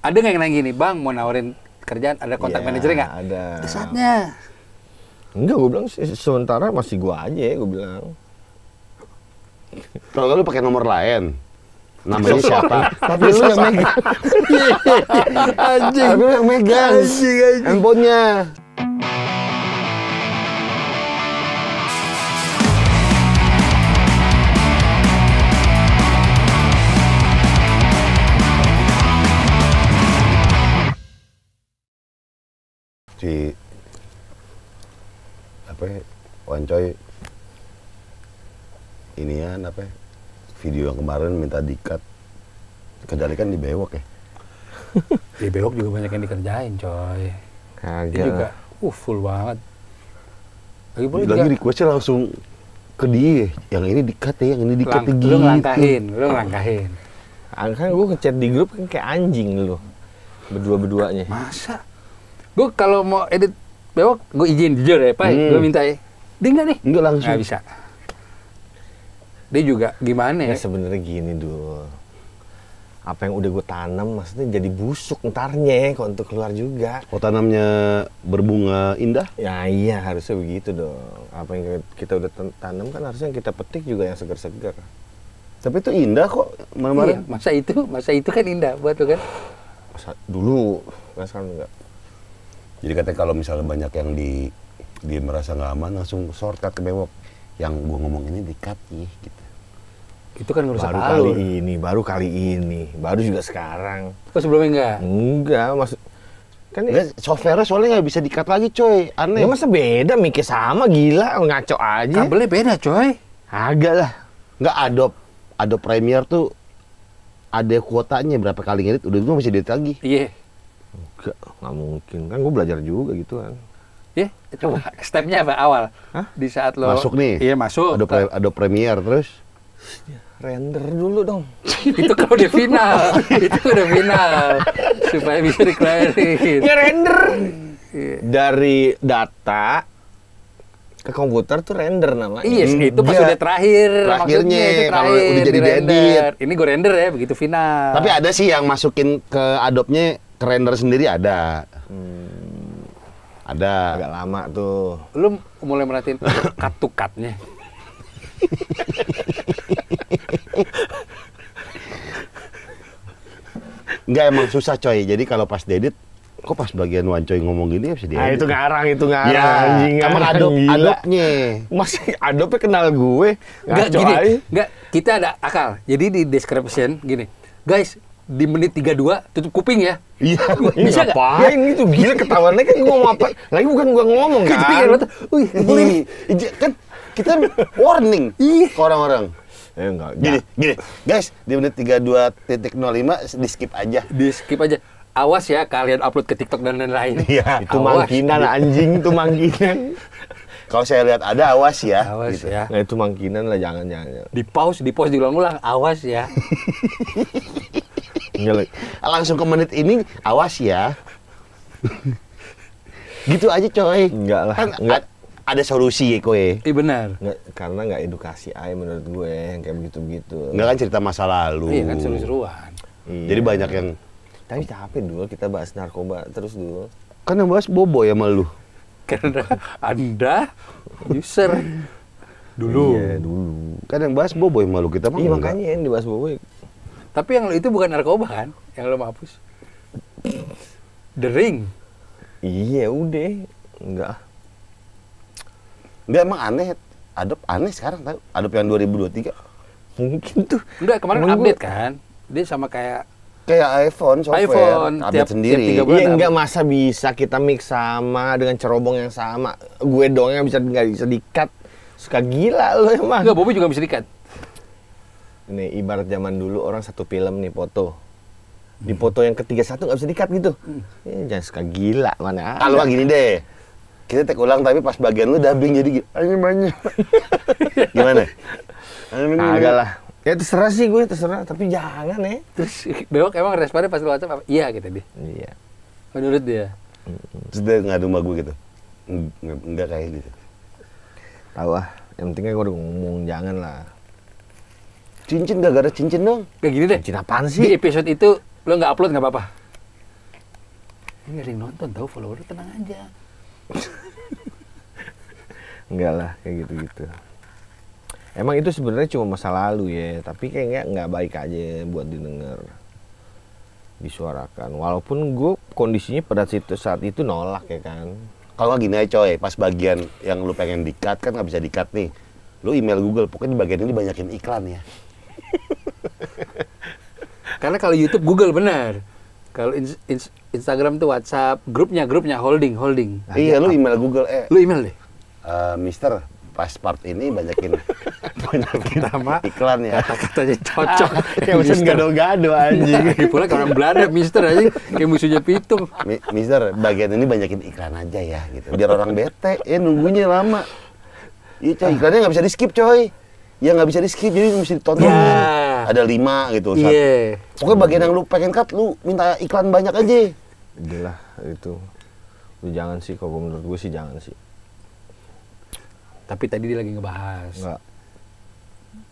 ada nggak yang nanya gini, bang mau nawarin kerjaan ada kontak yeah, manajer nggak? Ada. Ada saatnya. Enggak, gue bilang sementara masih gue aja, gue bilang. Kalau lu pakai nomor lain, namanya siapa? Tapi lu yang megang. Anjing. Tapi lu yang megang. Anjing, anjing. Handphonenya. di apa ya, wancoy ini inian apa ya, video yang kemarin minta dikat kejadian di bewok ya di bewok juga banyak yang dikerjain coy Kagak. juga uh full banget lagi boleh lagi requestnya langsung ke dia yang ini dikat ya yang ini dikat lagi lu gitu. ngelangkahin lu ngelangkahin ah, kan gue ngechat di grup kan kayak anjing lu berdua berduanya. masa gue kalau mau edit bewok gue izin jujur ya pak hmm. gue minta ya dia enggak nih enggak langsung nggak bisa dia juga gimana ya, ya sebenarnya gini dulu apa yang udah gue tanam maksudnya jadi busuk entarnya kok untuk keluar juga kok oh, tanamnya berbunga indah ya iya harusnya begitu dong apa yang kita udah tanam kan harusnya yang kita petik juga yang segar-segar tapi itu indah kok mana iya, masa itu masa itu kan indah buat lo kan masa dulu kan sekarang enggak jadi katanya kalau misalnya banyak yang di di merasa nggak aman langsung shortcut ke bewok. Yang gue ngomong ini di cut ih gitu. Itu kan ngerusak baru kali ini, baru kali ini, baru juga sekarang. Kok sebelumnya enggak? Enggak, maksud kan ya, software soalnya nggak bisa dikat lagi coy aneh ya masa beda mikir sama gila ngaco aja kabelnya beda coy agak lah nggak adop adop Premiere tuh ada kuotanya berapa kali ngedit udah itu masih edit lagi iya yeah juga nggak mungkin kan gue belajar juga gitu kan ya yeah, coba stepnya apa awal Hah? di saat lo masuk nih iya masuk ada pre ada premier terus iya, render dulu dong itu kalau udah final itu udah final supaya bisa dikelarin ya render iya. dari data ke komputer tuh render namanya. Iya, yes, hmm, itu pas iya. udah terakhir. Terakhirnya kalau udah jadi di edit. Ini gue render ya, begitu final. Tapi ada sih yang masukin ke Adobe-nya Krender sendiri ada. Hmm. Ada. Agak lama tuh. Lu mulai merhatiin cut to Enggak emang susah coy. Jadi kalau pas dedit kok pas bagian Wan Coy ngomong gini ya bisa dia. Ah, itu ngarang, itu ngarang. Ya, anjing, ngarang, adop, adopnya. Masih adopnya kenal gue. Enggak gini. Enggak, kita ada akal. Jadi di description gini. Guys, di menit 32 tutup kuping ya. Iya, bisa nggak? Ngapain iya, gitu? Gila ketawanya kan ngomong apa? Lagi bukan gua ngomong kan. Kita kan, wih, iya. kan kita warning iya. ke orang-orang. Eh, enggak, gini, nah. gini. Guys, di menit 32.05 di skip aja. Di skip aja awas ya kalian upload ke TikTok dan lain-lain. Iya, itu mangkinan anjing, itu mangkinan. Kalau saya lihat ada awas ya. Awas gitu. ya. Nah itu mangkinan lah jangan jangan. Di pause, di pause diulang-ulang, awas ya. Langsung ke menit ini, awas ya. gitu aja coy. Enggak lah. Kan enggak. ada solusi ya kowe. Iya benar. Enggak, karena enggak edukasi aja menurut gue yang kayak begitu-begitu. Enggak kan cerita masa lalu. Iya kan seru-seruan. Iya. Jadi banyak yang tapi capek ya dulu kita bahas narkoba terus dulu. Kan yang bahas bobo ya malu. Karena Anda user dulu. Iya, dulu. Kan yang bahas bobo ya malu kita Iya makanya yang dibahas bobo ya. Tapi yang itu bukan narkoba kan? Yang lo hapus. The Ring. Iya udah, enggak. Enggak emang aneh, adop aneh sekarang tahu. Adobe yang 2023. Mungkin tuh. udah kemarin Mungkin update gue... kan. Dia sama kayak kayak iPhone software iPhone, update tiap, sendiri. Tiap bulan, iya enggak masa bisa kita mix sama dengan cerobong yang sama. Gue doang yang bisa nggak bisa dikat. Suka gila lo emang. Enggak, Bobi juga bisa dikat ini ibarat zaman dulu orang satu film nih foto di hmm. foto yang ketiga satu nggak bisa dikat gitu hmm. ya, jangan suka gila mana iya. kalau gini deh kita tek ulang tapi pas bagian lu dubbing jadi gini banyak gimana agak lah ya terserah sih gue terserah tapi jangan ya terus bewok emang responnya pas lu whatsapp apa iya gitu deh iya menurut dia terus dia ngadu sama gue gitu enggak kayak gitu tahu ah yang pentingnya gue udah ngomong jangan lah Cincin gak ada cincin dong. kayak gini deh. Cincin apaan sih? Di episode itu lo nggak upload nggak apa-apa. Ini ada yang nonton tau follower tenang aja. Enggak lah kayak gitu-gitu. Emang itu sebenarnya cuma masa lalu ya, tapi kayaknya nggak baik aja buat didengar disuarakan. Walaupun gue kondisinya pada situ saat itu nolak ya kan. Kalau gini aja coy, pas bagian yang lo pengen dikat kan nggak bisa dikat nih. Lo email Google, pokoknya di bagian ini banyakin iklan ya. Karena kalau YouTube Google benar. Kalau in in Instagram tuh WhatsApp, grupnya grupnya holding holding. Nah, iya, lu email Google eh. Lu email deh. Uh, Mister, pas part ini banyakin banyakin nama iklan ya. Kata-katanya cocok. kayak musuh gado-gado anjing. Lagi pula kalau orang Belanda Mister aja kayak musuhnya pitung. Mi mister, bagian ini banyakin iklan aja ya gitu. Biar orang bete ya nunggunya lama. Iya, coy, iklannya nggak bisa di skip coy yang nggak bisa di skip jadi mesti ditonton yeah. ada lima gitu saat. Iya. Yeah. pokoknya bagian yang lu pengen cut lu minta iklan banyak aja Itulah itu lu jangan sih kalau menurut gue sih jangan sih tapi tadi dia lagi ngebahas Enggak.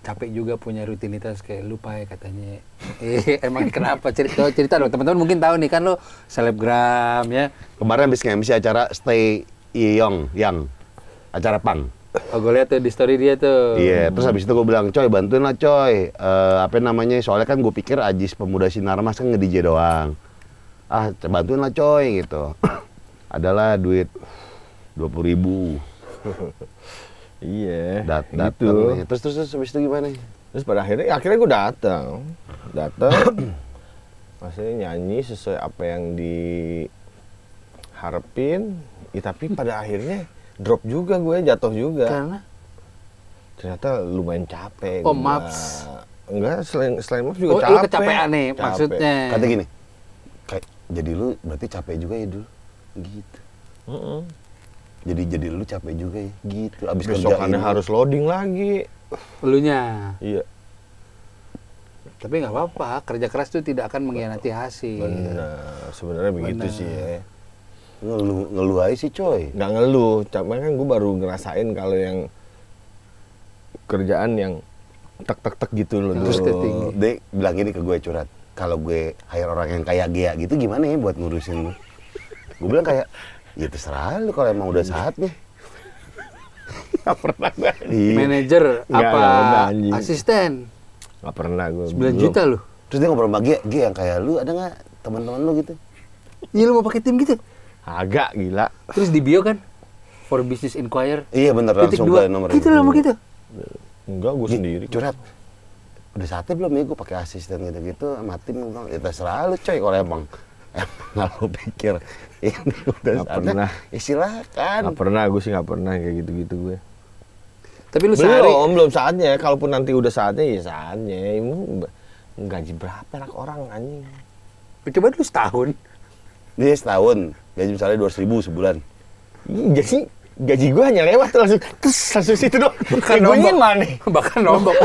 capek juga punya rutinitas kayak lupa ya katanya eh emang kenapa cerita cerita dong teman-teman mungkin tahu nih kan lo selebgram ya kemarin habis ngemsi acara stay young yang acara pang Oh gue lihat tuh di story dia tuh. Iya, yeah, terus habis itu gue bilang, coy bantuin lah coy. Uh, apa namanya, soalnya kan gue pikir Ajis Pemuda Sinar Mas kan nge-DJ doang. Ah, bantuin lah coy gitu. Adalah duit dua puluh ribu. iya. Dat gitu. Terus, terus terus habis itu gimana? Terus pada akhirnya akhirnya gue datang. Datang. Maksudnya nyanyi sesuai apa yang diharapin. Ya, tapi pada akhirnya drop juga gue jatuh juga karena ternyata lumayan capek oh maps enggak selain selain maps juga oh, capek lu kecapean nih capek. maksudnya kata gini kayak jadi lu berarti capek juga ya dulu gitu mm -mm. jadi jadi lu capek juga ya gitu abis besokannya harus loading lagi nya. iya tapi nggak apa-apa kerja keras itu tidak akan mengkhianati hasil benar sebenarnya begitu sih ya ngeluh ngeluh aja sih coy nggak ngeluh cuman kan gue baru ngerasain kalau yang kerjaan yang tek tek tek gitu loh terus dia bilang gini ke gue curhat kalau gue hire orang yang kayak Gia gitu gimana ya buat ngurusin lu gue bilang kayak ya terserah lu kalau emang udah saatnya Gak pernah gue iya. manager apa gak, asisten? Gak pernah gue 9 belum. juta lu Terus dia ngobrol sama Gia, Gia yang kayak lu ada gak teman-teman lu gitu? Iya lu mau pakai tim gitu? Agak gila. Terus di bio kan for business inquire. Iya bener langsung ke nomor itu lama gitu. Enggak, gue sendiri. Curhat. Udah saatnya belum ya gue pakai asisten gitu-gitu sama tim bilang, ya terserah lu coy kalau emang emang lu pikir ini udah gak saatnya, pernah. ya silakan. Gak pernah, gue sih gak pernah kayak gitu-gitu gue. Tapi lu belum, sehari... belum saatnya. Ya. Kalaupun nanti udah saatnya, ya saatnya. Emang gaji berapa anak orang anjing? Coba dulu setahun. Ini iya, setahun, gaji misalnya dua ribu sebulan. Jadi gaji gue hanya lewat langsung terus langsung situ dong bahkan gue mana bahkan nombok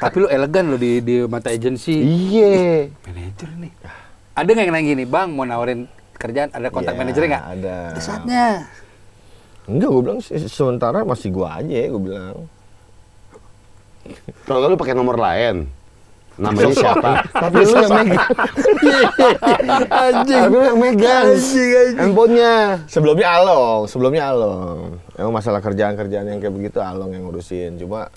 tapi lu elegan lo di di mata agensi iya manajer nih ada nggak yang nanya gini bang mau nawarin kerjaan ada kontak yeah, manajernya nggak ada saatnya enggak gue bilang sementara masih gue aja gue bilang kalau lu pakai nomor lain namanya siapa tapi lu yang megang anjing tapi lu yang megang anjing, anjing. handphonenya sebelumnya Along sebelumnya Along emang masalah kerjaan kerjaan yang kayak begitu Along yang ngurusin cuma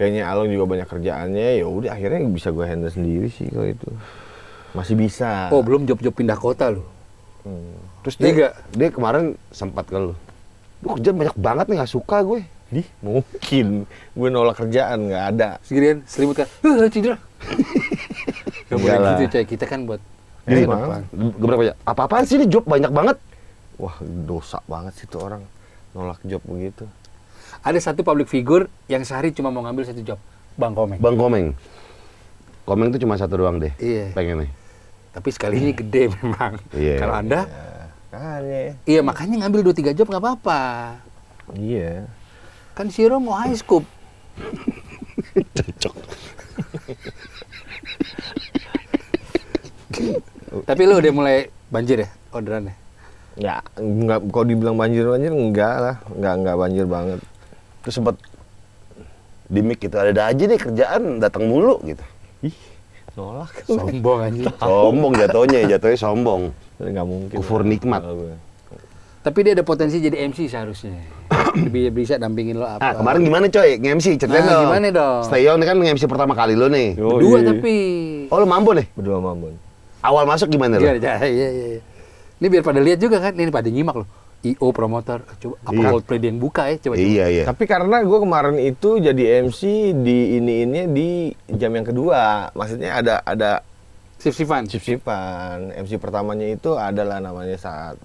kayaknya Along juga banyak kerjaannya ya udah akhirnya bisa gue handle sendiri sih kalau itu masih bisa oh belum job-job pindah kota lu hmm. terus dia, dia, dia kemarin sempat ke lu lu kerja banyak banget nih gak suka gue di mungkin gue nolak kerjaan nggak ada. sekirian selimut kan, uh, eh, cedera. gak boleh gitu coy, kita kan buat jadi gue berapa ya? Apa-apaan sih ini job banyak banget? Wah, dosa banget sih tuh orang nolak job begitu. Ada satu public figure yang sehari cuma mau ngambil satu job, Bang Komeng. Bang Komeng. Komeng tuh cuma satu doang deh. Iya. Pengen nih. Tapi sekali ini gede memang. Iya. Kalau Anda iya, iya, makanya ngambil dua tiga job nggak apa-apa. Iya. Kan siro mau high scoop. Cocok. Tapi lu udah mulai banjir ya orderannya? Ya, ya nggak kalau dibilang banjir banjir enggak lah, nggak nggak banjir banget. Terus sempat di mic gitu ada, ada aja nih kerjaan datang mulu gitu. Ih, nolak. Sombong aja. sombong jatuhnya, jatuhnya sombong. Nggak mungkin. Kufur nikmat. Tapi dia ada potensi jadi MC seharusnya lebih bisa dampingin lo nah, apa. nah, kemarin gimana coy? Nge-MC ceritain nah, dong. gimana dong? Stay on kan nge-MC pertama kali lo nih. Yoi. Berdua tapi. Oh, lo mampu nih? Ya? Berdua mampu. Awal masuk gimana lo? Iya, iya, iya, iya. Ini biar pada lihat juga kan, ini pada nyimak lo IO promotor coba apa iya. Coldplay yang buka ya coba, iya, coba. Iya, iya. Tapi karena gue kemarin itu jadi MC di ini ini di jam yang kedua, maksudnya ada ada Sip-sipan. Sip-sipan. MC pertamanya itu adalah namanya saat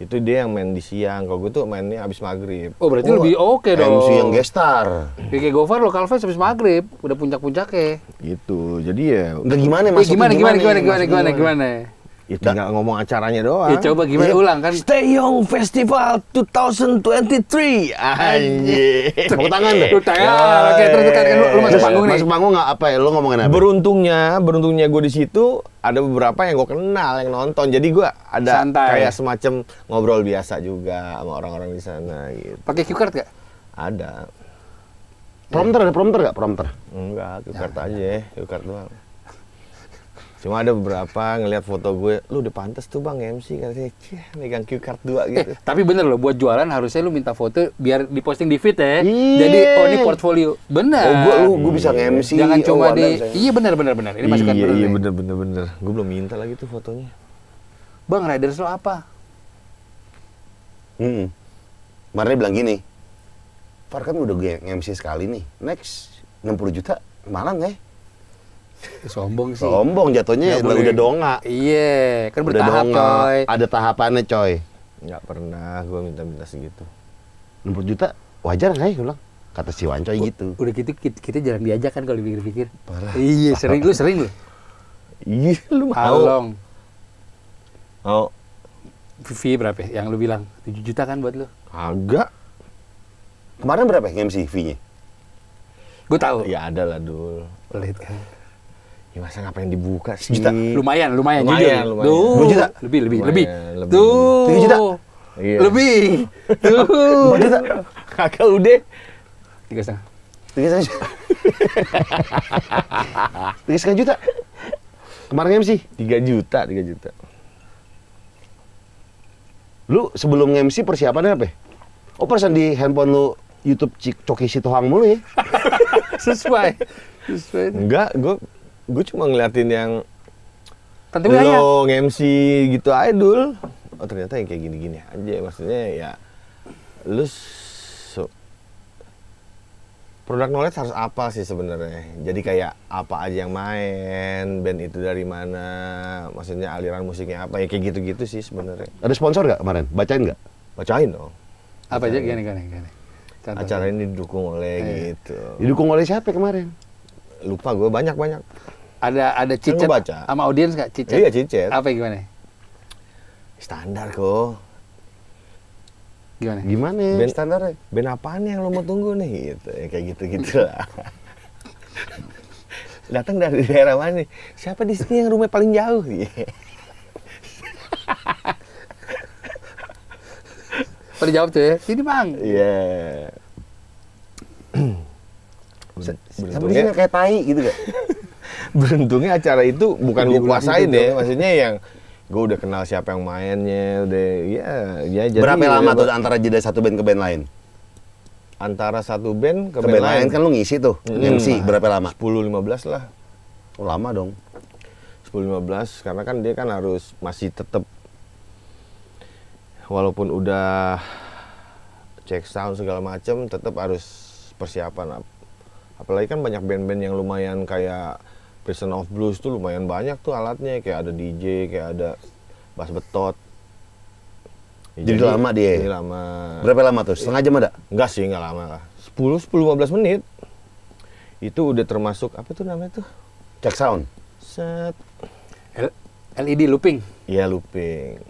itu dia yang main di siang kalau gue tuh mainnya abis maghrib oh berarti oh, lebih oke okay dong MC yang gestar Vicky Gofar lokal fans abis maghrib udah puncak-puncaknya gitu jadi ya udah eh, ya, gimana gimana ya, gimana gimana gimana gimana ya. gimana gimana, gimana, gimana. Ya tinggal nah, ngomong acaranya doang. Ya coba gimana ya, ulang kan. Stay Young Festival 2023. Anjir. Tepuk tangan deh. Tepuk tangan. Ah, oke, terus kan lu, lu masuk panggung nih. Masuk panggung nggak apa ya? Lu ngomongin apa? Beruntungnya, beruntungnya gue di situ ada beberapa yang gue kenal yang nonton. Jadi gue ada Santai. kayak semacam ngobrol biasa juga sama orang-orang di sana gitu. Pakai cue card gak? Ada. Prompter ada prompter gak? Prompter? Enggak, cue card ya. aja, cue card doang. Cuma ada beberapa ngelihat foto gue, lu udah pantas tuh bang MC kan cih megang cue card dua gitu. Eh, tapi bener loh buat jualan harusnya lu minta foto biar diposting di feed ya. Iye. Jadi oh ini portfolio. Bener. Oh, gue lu gue bisa mc Jangan oh, di saya. Iya bener bener bener. Ini masukan iya, bener. Iya bener bener bener. Gue belum minta lagi tuh fotonya. Bang Riders lo apa? Hmm. Marley bilang gini. Far kan udah gue MC sekali nih. Next 60 juta malang ya Sombong sih. Sombong jatuhnya ya, udah, udah donga. Iya, kan udah bertahap donga. coy. Ada tahapannya coy. Enggak pernah gua minta-minta segitu. 60 juta wajar nggak ya gue Kata si Wancoy gitu. Udah gitu kita, kita jarang diajak kan kalau dipikir-pikir. Iya, sering lu sering lu. Iya, lu mau. Tolong. oh Mau. berapa ya? Yang lu bilang 7 juta kan buat lu? Agak. Kemarin berapa ya, MC fee-nya? Gua tahu. Ya ada lah dul. Pelit kan. Ya masa ngapain dibuka sih? Juta. Lumayan, lumayan, lumayan jujur. Lumayan. Duh. 2 juta. Lebih, lebih, lumayan, lebih. lebih. Tuh. 3 juta. Iya. Lebih. Tuh. juta. Kakak udah. Tiga setengah. Tiga setengah juta. Tiga setengah juta. Kemarin MC? Tiga juta, tiga juta. Lu sebelum MC persiapannya apa? Oh persen di handphone lu YouTube Coki Sitohang mulu ya? Sesuai. Sesuai. Enggak, gue gue cuma ngeliatin yang lo mc gitu idol oh ternyata yang kayak gini-gini aja maksudnya ya lu so, produk knowledge harus apa sih sebenarnya jadi kayak apa aja yang main band itu dari mana maksudnya aliran musiknya apa ya kayak gitu-gitu sih sebenarnya ada sponsor gak kemarin bacain nggak bacain dong apa aja gini gini gini Contohnya. acara ini didukung oleh eh. gitu didukung oleh siapa kemarin lupa gue banyak banyak ada ada cicet baca. sama audiens nggak cicet? Iya cicet. Apa gimana? Standar kok. Gimana? Gimana ya band, standarnya? Band apaan yang lo mau tunggu nih? Gitu, ya, kayak gitu-gitu lah. Datang dari daerah mana? Siapa di sini yang rumah paling jauh? Paling jawab tuh ya, sini bang. Iya. Yeah. Sampai sini kayak tai gitu gak? beruntungnya acara itu bukan gue kuasain ya, maksudnya yang gue udah kenal siapa yang mainnya, udah ya, ya jadi berapa gitu ya, lama tuh antara jeda satu band ke band lain? Antara satu band ke, ke band, band lain. kan lu ngisi tuh, hmm. MC berapa lama? 10-15 lah. Oh, lama dong. 10-15 karena kan dia kan harus masih tetap walaupun udah cek sound segala macem tetap harus persiapan apalagi kan banyak band-band yang lumayan kayak Prison of Blues tuh lumayan banyak tuh alatnya kayak ada DJ, kayak ada bass betot. Ya, jadi, jadi lama dia. Ya? Jadi lama. Berapa lama tuh? Setengah jam ada? Enggak sih, enggak lama lah. 10 10 15 menit. Itu udah termasuk apa tuh namanya tuh? Check sound. Set. LED looping. Iya, looping.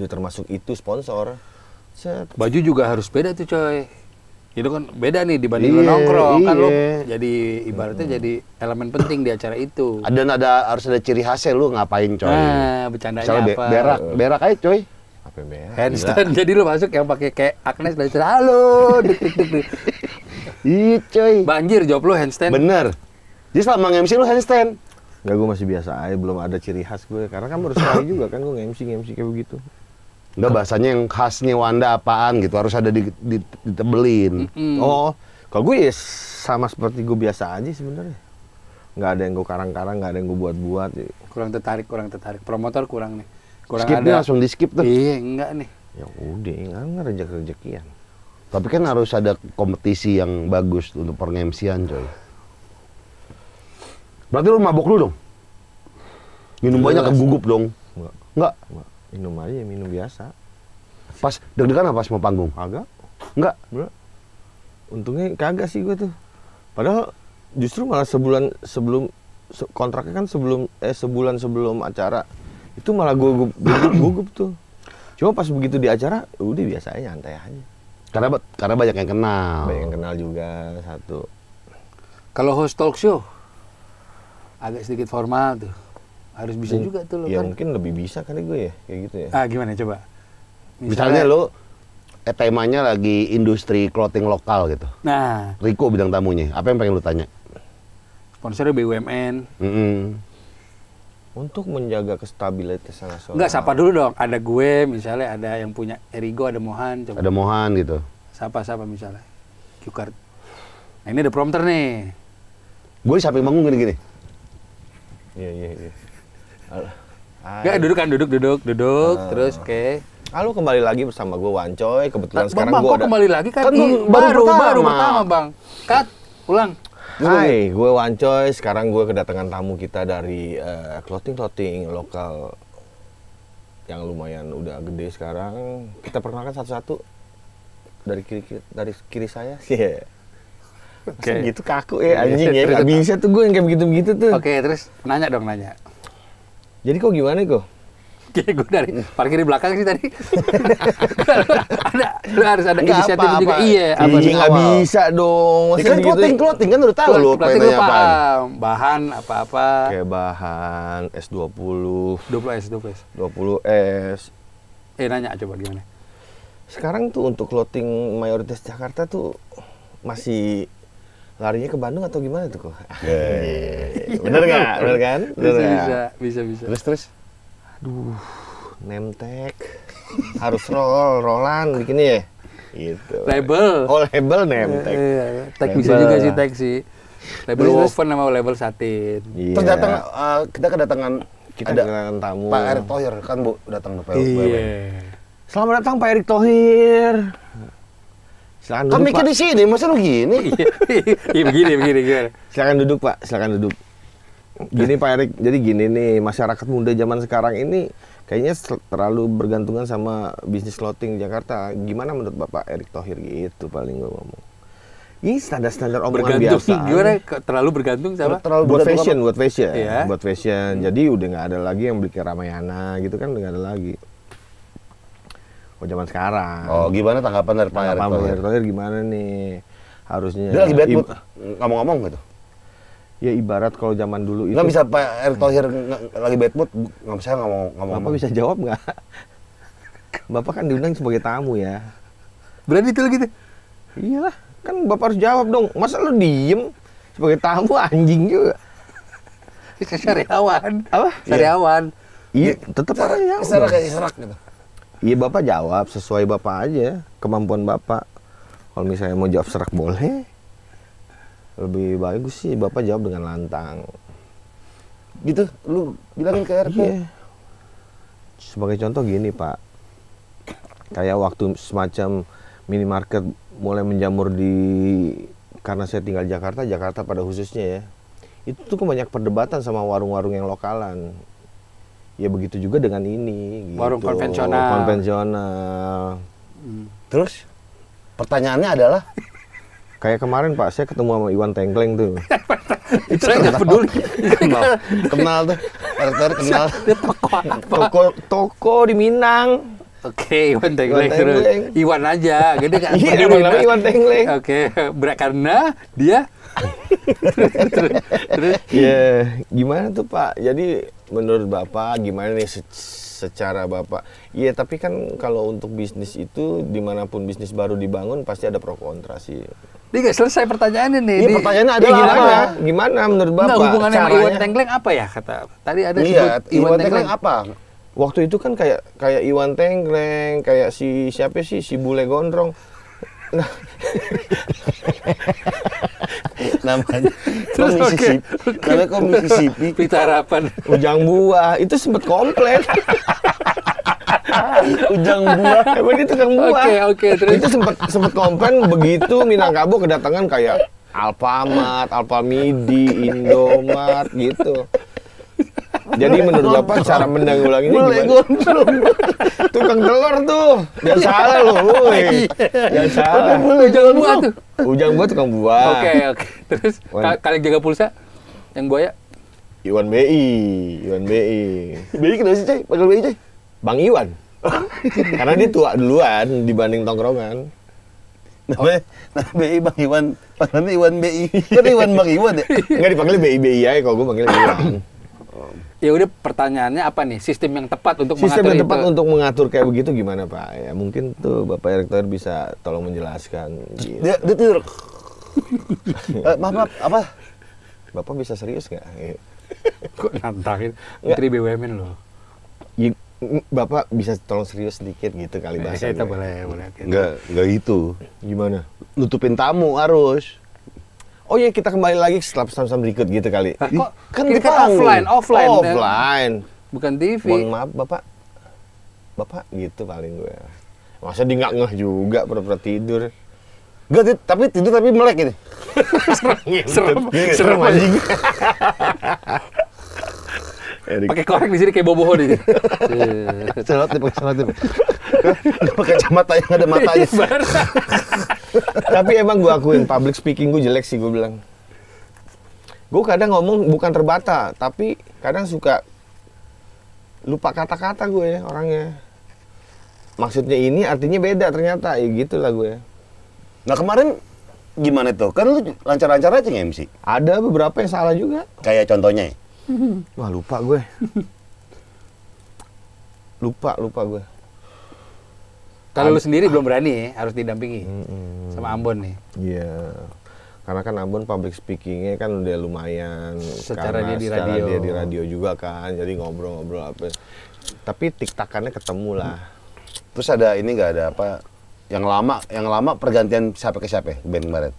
Udah termasuk itu sponsor. Set. Baju juga harus beda tuh, coy itu kan beda nih dibanding iye, nongkrong iye. kan lo iya. jadi ibaratnya hmm. jadi elemen penting di acara itu ada ada harus ada ciri khasnya lu ngapain coy nah, bercandanya Misalnya apa berak berak aja coy apa berak handstand jadi lu masuk yang pakai kayak Agnes dan halo dek iya coy banjir jawab lu handstand bener jadi selama nge-MC lu handstand Enggak, gue masih biasa aja, belum ada ciri khas gue. Karena kan baru sekali juga kan gue nge-MC, nge-MC kayak begitu. Enggak bahasanya yang khasnya Wanda apaan gitu harus ada di, di, ditebelin. Mm -hmm. Oh, kalau gue ya sama seperti gue biasa aja sebenarnya. Nggak ada yang gue karang-karang, nggak ada yang gue buat-buat. Kurang tertarik, kurang tertarik. Promotor kurang nih. Kurang Skipnya ada. langsung di skip tuh. Iya, enggak nih. Ya udah, enggak ngerejek rezekian. Tapi kan harus ada kompetisi yang bagus untuk pengemsian coy. Berarti lu mabok dulu dong? Minum Jelas. banyak kegugup dong? Enggak. Enggak? Enggak minum aja ya, minum biasa pas deg-degan apa pas mau panggung agak enggak Bro. untungnya kagak sih gue tuh padahal justru malah sebulan sebelum kontraknya kan sebelum eh sebulan sebelum acara itu malah gue gugup, gugup, gugup tuh cuma pas begitu di acara udah biasanya nyantai aja karena karena banyak yang kenal banyak yang kenal juga satu kalau host talk show agak sedikit formal tuh harus bisa juga tuh lo ya kan. mungkin lebih bisa kali gue ya kayak gitu ya ah gimana coba misalnya, misalnya lo eh, temanya lagi industri clothing lokal gitu nah Riko bidang tamunya apa yang pengen lo tanya sponsornya BUMN mm -hmm. untuk menjaga kestabilan salah seorang enggak siapa dulu dong ada gue misalnya ada yang punya Erigo ada Mohan coba. ada Mohan gitu Siapa, siapa misalnya Qcard nah ini ada prompter nih gue sampai bangun gini gini iya iya iya Gak duduk kan duduk duduk duduk ah. terus oke. Okay. Halo kembali lagi bersama gue Wancoy. Kebetulan nah, sekarang gue ada. kembali lagi kan, kan baru, baru pertama. baru pertama bang. Kat pulang. Hai, gue Wancoy. Sekarang gue kedatangan tamu kita dari uh, eh, clothing clothing lokal yang lumayan udah gede sekarang. Kita perkenalkan satu-satu dari kiri, kiri dari kiri saya. Yeah. Oke. Okay. Gitu kaku ya anjing ya. Gak bisa tuh gue yang kayak begitu-begitu tuh. Oke, okay, terus nanya dong nanya. Jadi kok gimana kok? Kayak gue dari hmm. parkir di belakang sih tadi. ada, lu harus ada Nggak inisiatif apa, juga. Apa. Iya, apa sih? nggak bisa dong. Ya, kan clothing, gitu. clothing kan udah tahu lu clothing lu paham. Bahan apa-apa. Kayak bahan S20. 20S, 20S. 20S. Eh nanya coba gimana? Sekarang tuh untuk clothing mayoritas Jakarta tuh masih larinya ke Bandung atau gimana tuh kok? Yeah. Iya, iya. bener nggak? Iya. Bener kan? Bener bisa, bisa, bisa, bisa. Terus terus. Aduh, nemtek. Harus roll, rollan begini ya. Itu. Label. Oh label nemtek. Yeah, yeah. Tag bisa juga sih tag sih. Label terus, woven sama label satin. Iya. Terus datang uh, kita kedatangan kita ada kedatangan tamu. Pak Erick Thohir kan Bu datang ke PLB. Yeah. Selamat datang Pak Erick Thohir. Silakan duduk. Kan mikir di sini, masa lu gini? Iya, iya begini, begini, begini. Silakan duduk, Pak. Silakan duduk. Gini Pak Erik, jadi gini nih, masyarakat muda zaman sekarang ini kayaknya terlalu bergantungan sama bisnis clothing Jakarta. Gimana menurut Bapak Erik Thohir gitu paling gue ngomong. Ini standar-standar omongan bergantung, biasa. Gimana terlalu bergantung sama terlalu buat bergantung fashion, apa? buat fashion, yeah. buat fashion. Hmm. Jadi udah nggak ada lagi yang beli ke gitu kan udah nggak ada lagi. Oh zaman sekarang. Oh gimana tanggapan dari Pak Erick Thohir? Thohir gimana nih? Harusnya. Dia lagi bad mood. Ngomong-ngomong gitu. Ya ibarat kalau zaman dulu itu. Nggak bisa Pak Erick Thohir lagi bad mood, nggak bisa nggak mau ngomong. Bapak bisa jawab nggak? Bapak kan diundang sebagai tamu ya. Berani itu gitu. Iyalah, kan Bapak harus jawab dong. Masa lu diem sebagai tamu anjing juga. Sariawan. Apa? Sariawan. Iya, tetap orang Serak serak gitu. Iya bapak jawab sesuai bapak aja kemampuan bapak. Kalau misalnya mau jawab serak boleh. Lebih bagus sih bapak jawab dengan lantang. Gitu, lu bilangin ke RT. Iya. Sebagai contoh gini pak, kayak waktu semacam minimarket mulai menjamur di karena saya tinggal Jakarta, Jakarta pada khususnya ya. Itu tuh banyak perdebatan sama warung-warung yang lokalan ya begitu juga dengan ini gitu. warung konvensional konvensional hmm. terus pertanyaannya adalah kayak kemarin Pak saya ketemu sama Iwan Tengkleng tuh itu saya nggak peduli kenal kenal tuh RTR kenal toko toko toko di Minang Oke, okay, Iwan Tengleng. Iwan Tengleng. Iwan aja, gede kan? Iya, Iwan Tengleng. Oke, okay. karena dia terus, terus, terus. yeah. gimana tuh Pak? Jadi menurut Bapak gimana nih secara Bapak? Iya, tapi kan kalau untuk bisnis itu dimanapun bisnis baru dibangun pasti ada pro kontra sih. Ini gak selesai pertanyaan iya, ini. pertanyaannya ada gimana? Apa? Gimana menurut Bapak? Enggak, hubungannya sama Iwan Tengkleng apa ya kata? Tadi ada iya, sebut Iwan, Iwan Tengkleng apa? Waktu itu kan kayak kayak Iwan Tengkleng, kayak si siapa sih si Bule Gondrong namanya Terus, komisi okay. Sipi. Okay. namanya komisi Sipi Pita Harapan Ujang Buah itu sempet komplain Ujang buah, emang dia kan buah. Oke, oke. terus. itu sempat sempat komplain begitu Minangkabau kedatangan kayak Alfamart, Alfamidi, Indomart gitu. Jadi menurut Bapak cara ini gimana? Gondrong. Tukang telur tuh. Jangan salah loh, Jangan iya. salah. Ujang buah tuh. Ujang buah tukang buah. Oke, okay, oke. Okay. Terus kalian jaga pulsa yang buaya? Iwan BI, Iwan BI. BI kenapa sih, Cey? Panggil BI, Cey? Bang Iwan. Karena dia tua duluan dibanding tongkrongan. Namanya, oh. BI Bang Iwan, panggilannya Iwan BI. Kan Iwan Bang Iwan ya? Enggak dipanggil BI BI aja kalau gue panggil Iwan ya udah pertanyaannya apa nih sistem yang tepat untuk mengatur sistem yang tepat itu? untuk mengatur kayak begitu gimana pak ya mungkin tuh bapak rektor bisa tolong menjelaskan gitu. dia, dia tidur eh, maaf maaf apa bapak bisa serius nggak iya. kok nantangin menteri bumn loh iya, bapak bisa tolong serius sedikit gitu kali eh, bahasa itu boleh boleh nggak nggak itu gimana nutupin tamu harus Oh iya kita kembali lagi setelah pesan-pesan berikut gitu kali. Hah, kok kan kita, offline, offline. Oh, offline. Dan, bukan TV. Mohon maaf Bapak. Bapak gitu paling gue. Masa di nggak ngeh juga pura-pura tidur. Gak tapi tidur tapi melek gitu. serem, serem, iya, serem, serem, serem Pakai korek di sini kayak boboho nih. selotip, iya. celot selotip. pakai kacamata yang ada matanya. Iya, tapi emang gue akuin public speaking gue jelek sih gue bilang. Gue kadang ngomong bukan terbata, tapi kadang suka lupa kata-kata gue ya, orangnya. Maksudnya ini artinya beda ternyata, ya gitulah gue. Ya. Nah kemarin gimana tuh? Kan lu lancar-lancar aja nge-MC? Ada beberapa yang salah juga. Kayak contohnya ya? Wah lupa gue. lupa lupa gue. Kalau lu sendiri belum berani ya, harus didampingi mm hmm sama Ambon nih. Iya. Yeah. Karena kan Ambon public speakingnya kan udah lumayan. Secara dia di secara radio. dia di radio juga kan, jadi ngobrol-ngobrol apa. Tapi tiktakannya ketemu lah. Hmm. Terus ada ini nggak ada apa? Yang lama, yang lama pergantian siapa ke siapa? Ya, band kemarin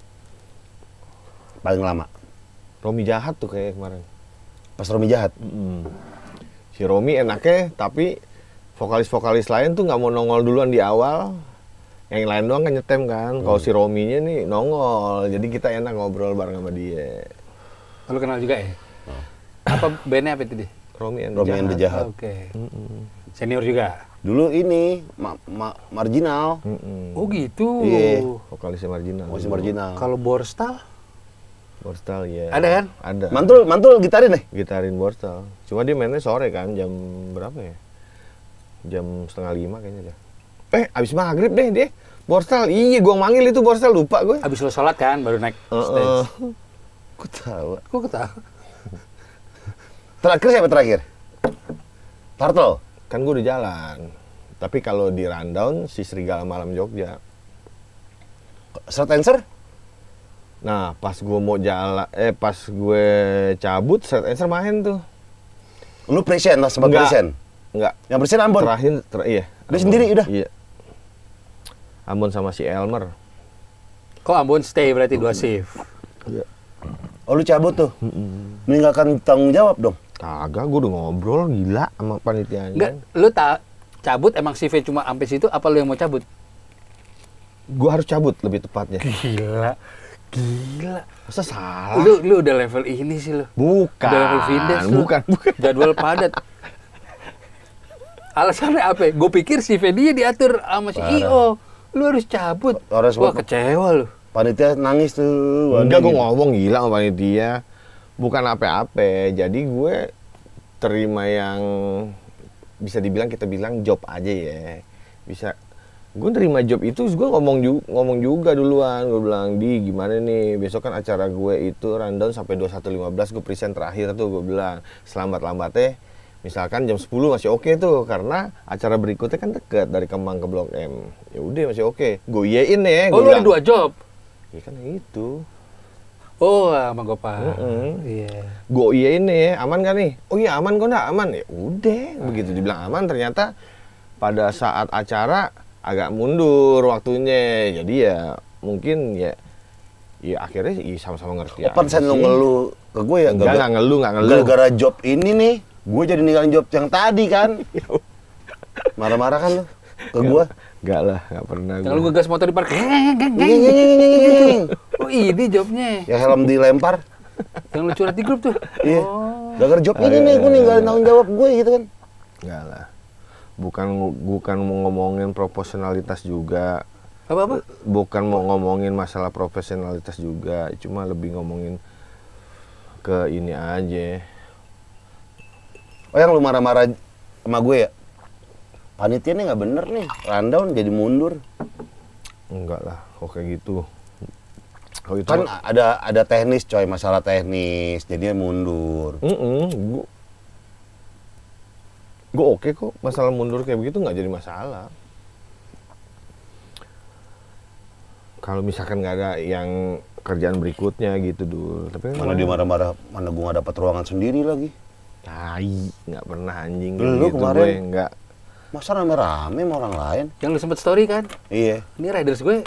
paling lama. Romi jahat tuh kayak kemarin pas Romi jahat hmm. si Romi enaknya tapi vokalis-vokalis lain tuh nggak mau nongol duluan di awal yang lain doang kan nyetem kan hmm. kalau si Rominya nih nongol jadi kita enak ngobrol bareng sama dia lu kenal juga ya oh. apa bandnya apa itu dia Romi and Romi and the Jahat oke okay. mm -mm. senior juga dulu ini ma ma marginal mm -mm. oh gitu iya vokalisnya marginal vokalisnya oh, marginal kalau Borstal Borstal ya. Ada kan? Ada. Mantul, mantul gitarin nih. Gitarin Borstal. Cuma dia mainnya sore kan, jam berapa ya? Jam setengah lima kayaknya dah. Eh, abis maghrib deh dia. Borstal, iya gua manggil itu Borstal lupa gue. Abis lo sholat kan, baru naik uh, stage. Uh, gue tahu. Gue terakhir siapa terakhir? Tartel. Kan gue udah jalan. Tapi kalau di rundown si Serigala Malam Jogja. Short answer? Nah, pas gue mau jalan, eh pas gue cabut, set answer eh, main tuh. Lu present lah sebagai present? Enggak. Yang present Ambon? Terakhir, ter iya. Lu sendiri udah? Iya. Ambon sama si Elmer. Kok Ambon stay berarti dua shift? Iya. Oh lu cabut tuh? Mm -mm. Meninggalkan tanggung jawab dong? Kagak, gue udah ngobrol gila sama panitianya. Enggak, lu tak cabut emang CV cuma sampai situ apa lu yang mau cabut? Gue harus cabut lebih tepatnya. Gila. Gila. Masa salah? Lu, lu udah level ini sih lu. Bukan. Udah level Vindes lu. Bukan, bukan. Jadwal padat. Alasannya apa ya? Gue pikir si Fedia diatur sama si IO. Lu harus cabut. Harus Wah kecewa lu. Panitia nangis tuh. Iya. Enggak, gue ngomong gila sama panitia. Bukan apa-apa. Jadi gue terima yang bisa dibilang kita bilang job aja ya. Bisa gue nerima job itu gue ngomong juga ngomong juga duluan gue bilang di gimana nih besok kan acara gue itu rundown sampai 21.15 gue present terakhir tuh gue bilang selamat lambat teh. misalkan jam 10 masih oke okay tuh karena acara berikutnya kan dekat dari Kemang ke Blok M ya udah masih oke okay. gue iyain ya oh lu ada dua job ya kan itu Oh, sama pak Mm -hmm. yeah. Gue iyain nih, ya, aman kan nih? Oh iya aman kok, enggak aman ya. Udah, begitu dibilang aman ternyata pada saat acara agak mundur waktunya jadi ya mungkin ya ya akhirnya ya sama-sama ngerti oh, pantesan lu ngeluh ke gue ya enggak enggak ngeluh enggak ngeluh gara-gara job ini nih gue jadi ninggalin job yang tadi kan ya marah-marah kan lu ke gue enggak lah enggak pernah jangan lu gegas motor di park oh ini jobnya ya helm dilempar yang lu curhat di grup tuh iya oh. gara-gara job oh, ini nih iya, gue iya, ninggalin iya. tanggung jawab gue gitu kan enggak lah bukan bukan mau ngomongin proporsionalitas juga apa apa bukan mau ngomongin masalah profesionalitas juga cuma lebih ngomongin ke ini aja oh yang lu marah-marah sama gue ya panitia ini nggak bener nih rundown jadi mundur enggak lah kok kayak gitu kalo itu kan ada ada teknis coy masalah teknis jadinya mundur mm -mm, gue oke okay kok masalah mundur kayak begitu nggak jadi masalah kalau misalkan nggak ada yang kerjaan berikutnya gitu dulu tapi kan mana dia marah-marah mana gue nggak dapat ruangan sendiri lagi tai nggak pernah anjing lu gitu kemarin nggak masa rame-rame sama orang lain yang lu sempet story kan iya ini riders gue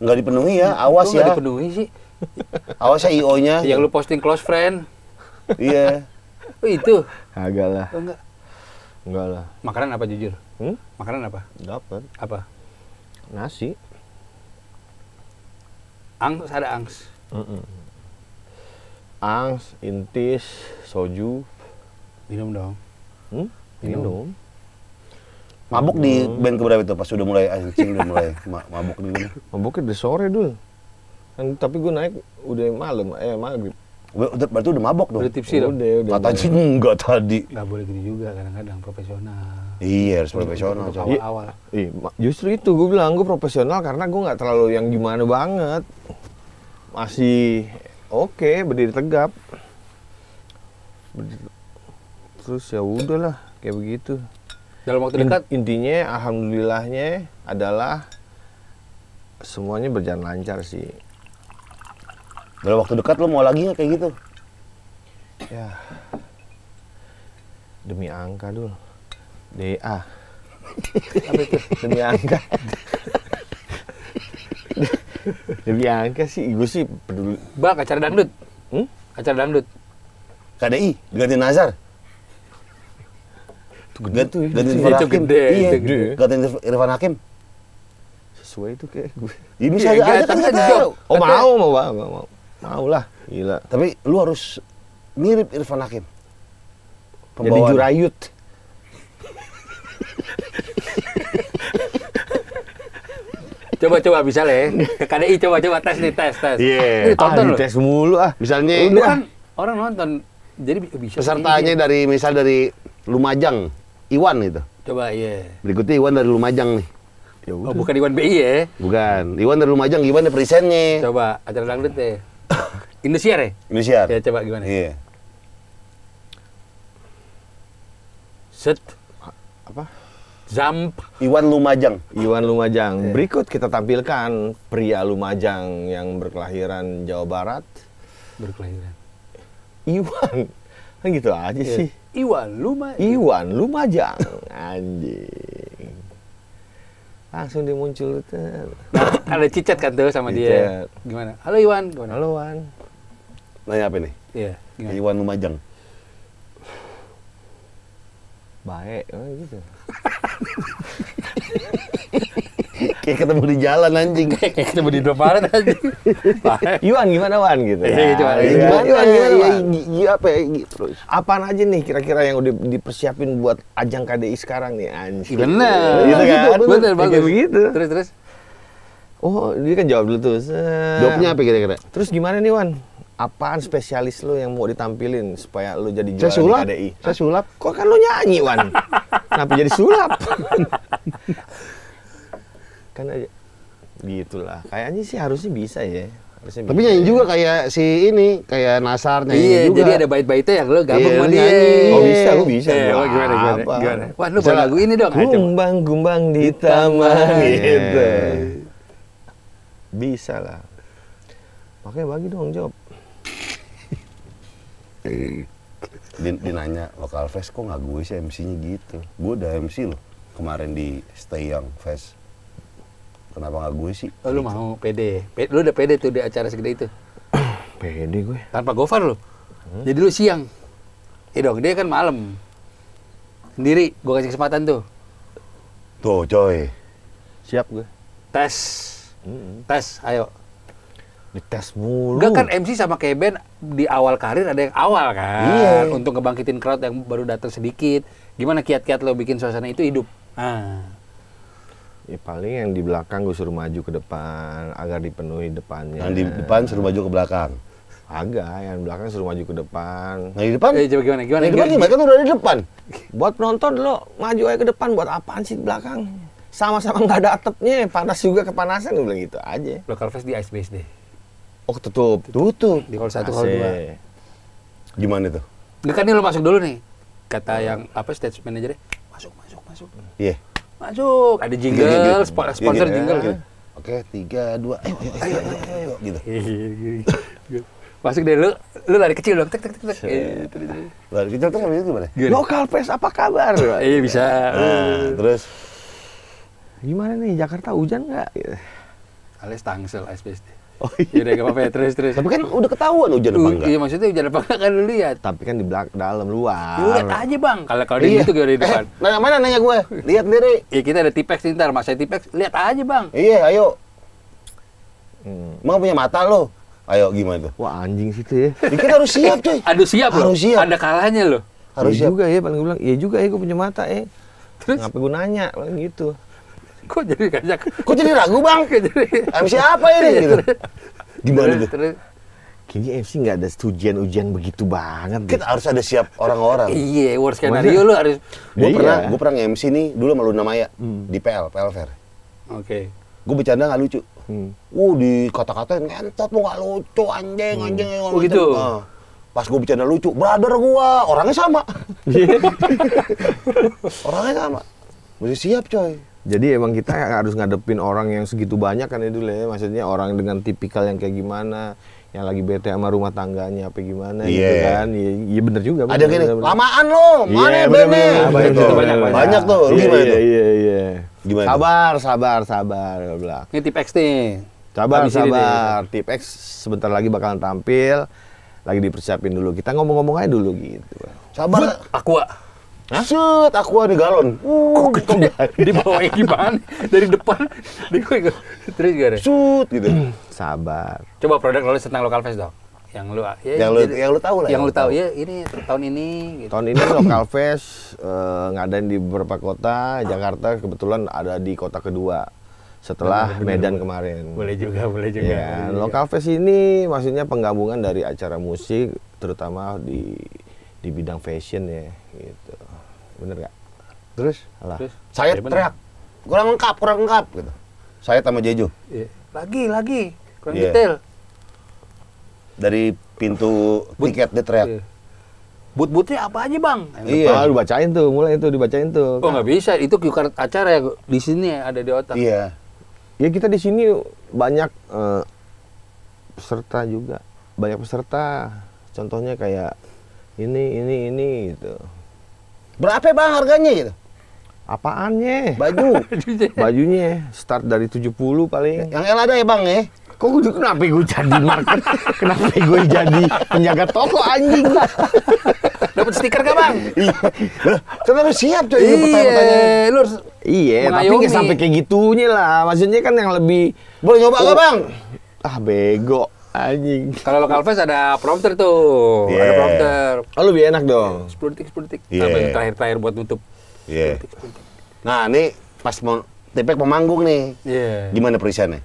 nggak dipenuhi ya awas ya nggak dipenuhi sih awas ya io nya yang lu posting close friend iya oh, itu agak lah oh, Enggak lah. Makanan apa jujur? Hmm? Makanan apa? Dapat. Apa? Nasi. Angs ada angs. Mm -mm. Angs, intis, soju. Minum dong. Hmm? Minum. Minum. Mabuk di band keberapa itu pas sudah mulai anjing udah mulai mabuk di mana? Mabuknya di sore dulu. Kan, tapi gue naik udah malam, eh maghrib. Udah, berarti udah mabok dong. Udah tipsi dong. Udah, udah, enggak tadi. Enggak boleh gini gitu juga kadang-kadang profesional. Iya, harus profesional. Awal-awal. Iya, justru itu gue bilang gue profesional karena gue nggak terlalu yang gimana banget. Masih oke, okay, berdiri tegap. Terus ya udahlah kayak begitu. Dalam waktu dekat In, intinya alhamdulillahnya adalah semuanya berjalan lancar sih dalam waktu dekat lo mau lagi nggak kayak gitu ya demi angka dulu DA apa itu demi angka demi angka sih gue sih peduli bang acara dangdut hmm? acara dangdut KDI ganti Nazar itu ya. ganti Irfan Hakim iya, gede, iya ganti Irfan Hakim sesuai itu kayak gue ini saya aja kan tau. oh mau mau mau mau mau lah gila tapi lu harus mirip Irfan Hakim Pembawaan. jadi jurayut coba coba bisa leh ya. KDI coba coba tes nih tes tes iya yeah. ah, ah tes mulu ah misalnya lu kan ah. orang nonton jadi bisa pesertanya dari misal dari Lumajang Iwan itu coba iya yeah. berikutnya Iwan dari Lumajang nih ya oh, bukan Iwan BI ya bukan Iwan dari Lumajang Iwan dari presentnya coba acara dangdut deh Eh? Indosiar ya? Indosiar. Ya coba gimana? Iya. Set apa? Zamp. Iwan Lumajang. Iwan Lumajang. Yeah. Berikut kita tampilkan pria Lumajang yang berkelahiran Jawa Barat. Berkelahiran. Iwan. Kan gitu aja yeah. sih. Iwan Lumajang. Iwan Lumajang. Anjing langsung dimuncul nah, ada cicat kan tuh sama cicat. dia gimana halo Iwan gimana halo Iwan nanya apa nih iya Iwan Lumajang baik oh, gitu kayak ketemu di jalan anjing kayak ketemu di Indomaret anjing Yuan gimana Wan gitu ya, ya, gimana, gimana, Yuan gimana ya, ya, apa ya gitu, terus apaan aja nih kira-kira yang udah dipersiapin buat ajang KDI sekarang nih anjing bener gitu kan bener, bener bagus kayak begitu terus terus oh dia kan jawab dulu tuh jawabnya apa kira-kira terus gimana nih Wan apaan spesialis lu yang mau ditampilin supaya lu jadi juara saya sulap. di KDI? Saya sulap. Kok kan lu nyanyi, Wan? Kenapa jadi sulap? kan aja gitulah. Kayaknya sih harusnya bisa ya. Harusnya Tapi bisa nyanyi ya. juga kayak si ini, kayak Nasar nyanyi iya, juga. jadi ada bait-baitnya yang lu gabung iya, sama dia. Oh bisa, gue bisa. Iya, eh, gua. Oh, gimana, gimana, apa? gimana? Wah, lu buat lagu ini dong. Ah, Gumbang-gumbang di taman gitu. Iya. Bisa lah. Makanya bagi dong job Din, dinanya lokal fest kok nggak gue sih MC-nya gitu. Gue udah MC loh kemarin di Stay Young Fest. Kenapa nggak gue sih? Oh, lu gitu. mau pede. Lu udah pede tuh di acara segede itu. pede gue. Tanpa Gofar lo, Hmm? Jadi lu siang. Ya dong, dia kan malam. Sendiri, gue kasih kesempatan tuh. Tuh coy. Siap gue. Tes. -hmm. Tes, ayo. Dites mulu. Enggak kan MC sama kayak band di awal karir ada yang awal kan. Iya. Untuk ngebangkitin crowd yang baru datang sedikit. Gimana kiat-kiat lo bikin suasana itu hidup? Ah. Ya paling yang di belakang gue suruh maju ke depan agar dipenuhi depannya. Yang di depan suruh maju ke belakang. Agak, yang belakang suruh maju ke depan. Nah, di depan? Eh, coba gimana? Gimana? Nah, di depan gimana? Kan udah di depan. Buat penonton lo maju aja ke depan buat apaan sih di belakang? Sama-sama nggak ada atapnya, panas juga kepanasan gue bilang gitu aja. Local Fest di Ice Base deh. Oh tutup. Tutup di hall satu, hall dua. Gimana tuh? Kan ini kan nih lo masuk dulu nih. Kata yang apa stage manajernya, masuk, masuk, masuk. Iya. Yeah. Masuk, ada iya, jingle, yeah, yeah, iya, sponsor iya, jingle. Gitu. Oke, tiga, dua, ayo, ayo, ayo, ayo, ayo, gitu. Masuk deh, lu, lu lari kecil dong, tek, tek, tek, tek. Lari kecil tuh habis itu gimana? Lokal pes, apa kabar? Iya, bisa. Nah, terus? Gimana nih, Jakarta hujan nggak? Alias Tangsel, SPSD. Oh iya. Yaudah gak apa-apa ya, terus terus. Tapi kan udah ketahuan hujan apa iya, enggak? Iya maksudnya hujan apa enggak kan lu lihat. Tapi kan di belak, dalam luar. lihat aja bang. Kalau kalau iya. gitu di depan. Eh, nanya mana nanya gue? Lihat sendiri. Iya kita ada tipek tipex ntar, masa tipek. lihat aja bang. Iya ayo. Hmm. Emang punya mata lo? Ayo gimana tuh? Wah anjing situ ya. ya kita harus siap cuy. Aduh siap loh. Harus siap. Ada kalanya lo. Harus ya siap. juga ya paling gue bilang. Iya juga ya gue punya mata ya. Terus? Ngapain gue nanya paling gitu. Kok jadi ngajak? Kok jadi ragu bang? MC apa ini? Iya, gitu. mana tuh? kini MC nggak ada ujian-ujian begitu banget. Kita harus ada siap orang-orang. Iya, worst skenario lu harus. Gue iya. pernah, gue pernah MC nih dulu malu nama ya hmm. di PL, PL Fair. Oke. Okay. Gue bercanda nggak lucu. Hmm. Uh, kata yang ngentot lu nggak lucu anjing hmm. anjing. Oh gitu. Nah, pas gue bercanda lucu, brother gue orangnya sama. Iya. orangnya sama. Mesti siap coy jadi emang kita harus ngadepin orang yang segitu banyak kan itu ya maksudnya orang dengan tipikal yang kayak gimana yang lagi bete sama rumah tangganya apa gimana yeah. gitu iya. kan iya ya bener juga ada gini lamaan lo mana yeah, bener, bener, iya, bener, bener, bener, banyak, banyak, banyak tuh lu iya, gimana tuh iya iya sabar sabar sabar bla ini tip X nih sabar Habis sabar tip X sebentar lagi bakalan tampil lagi dipersiapin dulu kita ngomong-ngomong aja dulu gitu sabar aku. Hah? Set, aku ada galon. Uh, Kok gede? Gitu? Dibawain gimana? Dari depan, di terus gimana? Sut gitu. Hmm. Sabar. Coba produk lo tentang lokal fest dong. Yang lu ya, yang lu yang lu tahu lah. Yang, lu tahu ya ini tahun ini gitu. Tahun ini lokal fest uh, ngadain di beberapa kota, Jakarta kebetulan ada di kota kedua setelah bener, Medan bener. kemarin. Iya, boleh juga, boleh juga. Ya, boleh lokal juga. fest ini maksudnya penggabungan dari acara musik terutama di di bidang fashion ya gitu bener gak? Terus? Alah. Terus? Saya ya teriak, kurang lengkap, kurang lengkap gitu. Saya sama Jeju Iya. Lagi, lagi, kurang yeah. detail. Dari pintu but, tiket dia teriak. Iya. But-butnya apa aja bang? iya. Depan. Iya, dibacain tuh, mulai itu dibacain tuh. Oh nggak bisa, itu cue card acara ya di sini ya, ada di otak. Iya. Ya kita di sini banyak uh, peserta juga, banyak peserta. Contohnya kayak ini, ini, ini gitu. Berapa bang harganya gitu? Apaannya? Baju. Bajunya start dari 70 paling. Yang El ada ya bang ya? Kok gue kenapa gue jadi market? kenapa gue jadi penjaga toko anjing? Dapat stiker gak bang? Iya. Kan siap coy. Iya. Lu harus Iya, tapi gak sampai kayak gitunya lah. Maksudnya kan yang lebih boleh nyoba oh, gak bang? Ah bego. Anjing. Kalau lokal fest ada prompter tuh, yeah. ada prompter. Oh lebih enak dong. Sepuluh detik, sepuluh detik. Yeah. Sampai yang terakhir-terakhir buat nutup. Iya. Yeah. Nah ini pas mau Tipek pemanggung nih. Iya. Yeah. Gimana perisannya?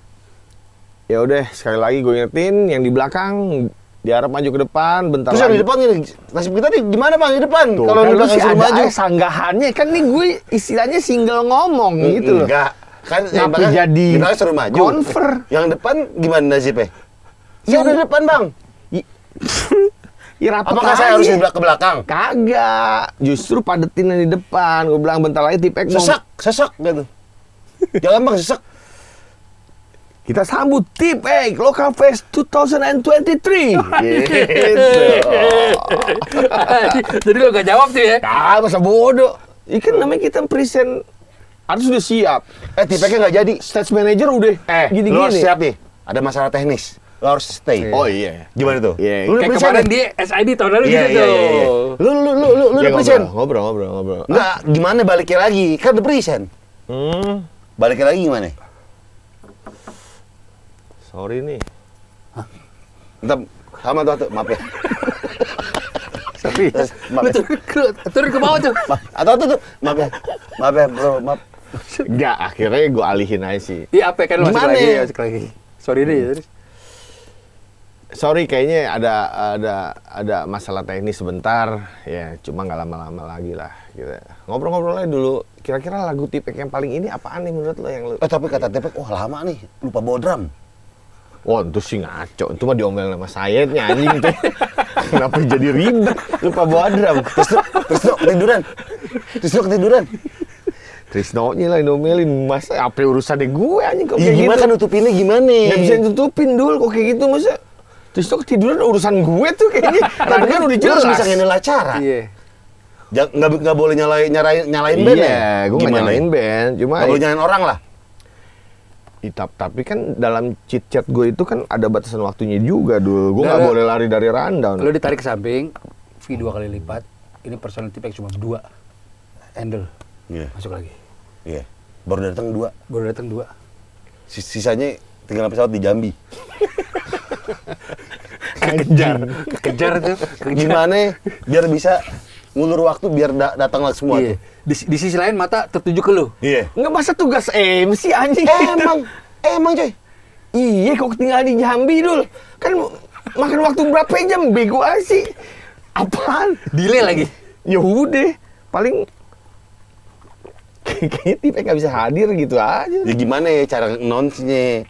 Ya udah sekali lagi gue ingetin yang di belakang diharap maju ke depan bentar terus yang di depan gini nasib kita nih gimana bang di depan kalau kan lu si ada maju. sanggahannya kan nih gue istilahnya single ngomong gitu loh enggak kan yang jadi kita suruh maju Konfer. yang depan gimana nasibnya Ya udah depan bang. Ya Apakah saya harus ya? di belak ke belakang? Kagak. Justru padetin di depan. Gue bilang bentar lagi tipek Sesek, sesek gitu. Jalan bang, sesek. Kita sambut tipek Local Fest 2023. gitu. Jadi lo gak jawab tuh ya? Ah, masa bodoh. Ini kan namanya kita present harus sudah siap. Eh, tipeknya nggak jadi. Stage manager udah eh, gini-gini. Lo harus siap nih. Ada masalah teknis lo harus stay. Iya. Oh iya. Gimana tuh? Iya. Yeah. Lu Kayak kemarin di SID tahun lalu yeah, gitu yeah, tuh. Iya, yeah, yeah. Lu lu lu lu lu yeah, iya, present. Ngobrol ngobrol ngobrol. Nah, gimana baliknya lagi? Kan udah present. Hmm. Baliknya lagi gimana? Sorry nih. Hah? Entar sama tuh, tuh maaf ya. ya. Tapi Turun, ke, bawah tuh. Atau tuh tuh, maaf ya. Maaf ya, bro, maaf. Enggak, akhirnya gue alihin aja sih. Iya, apa ya, kan lu masih lagi, masih lagi. Sorry nih, terus. Ya, sorry kayaknya ada ada ada masalah teknis sebentar ya cuma nggak lama-lama lagi lah gitu ngobrol-ngobrol aja dulu kira-kira lagu tipek yang paling ini apaan nih menurut lo yang lo eh tapi kata tipek wah lama nih lupa bawa drum Wah, itu sih ngaco. Itu mah diomelin sama sayetnya anjing itu. Kenapa jadi ribet? Lupa bawa drum. Terus tiduran. ketiduran. tiduran. ketiduran. nya lah diomelin masa apa urusannya gue anjing kok ya, kayak gimana gitu. kan nutupinnya gimana? Gak bisa nutupin dulu kok kayak gitu masa Terus itu ketiduran urusan gue tuh kayaknya. Tapi kan nah, udah jelas. bisa nyalain acara. Iya. Nggak, nggak boleh nyalain nyalain nyalain band iya, ya? gue gak nyalain band. Cuma gak boleh nyalain orang lah. Itap, tapi kan dalam chit chat gue itu kan ada batasan waktunya juga dulu. Gue nggak boleh lari dari rundown. Lo ditarik ke samping, V dua kali lipat. Ini tipe yang cuma dua handle. Yeah. Masuk lagi. Iya. Yeah. Baru datang dua. Baru datang dua. Sisanya tinggal pesawat di Jambi. kekejar kekejar tuh gimana biar bisa ngulur waktu biar da datang lah semua yeah. Di, di sisi lain mata tertuju ke lu. Iya. nggak masa tugas MC anjing. Eh, emang emang coy. Iya kok tinggal di Jambi dulu Kan makan waktu berapa jam bego sih. Apaan? Delay lagi. Ya udah, paling kayaknya tipe nggak bisa hadir gitu aja. Ya gimana ya cara nonsnya?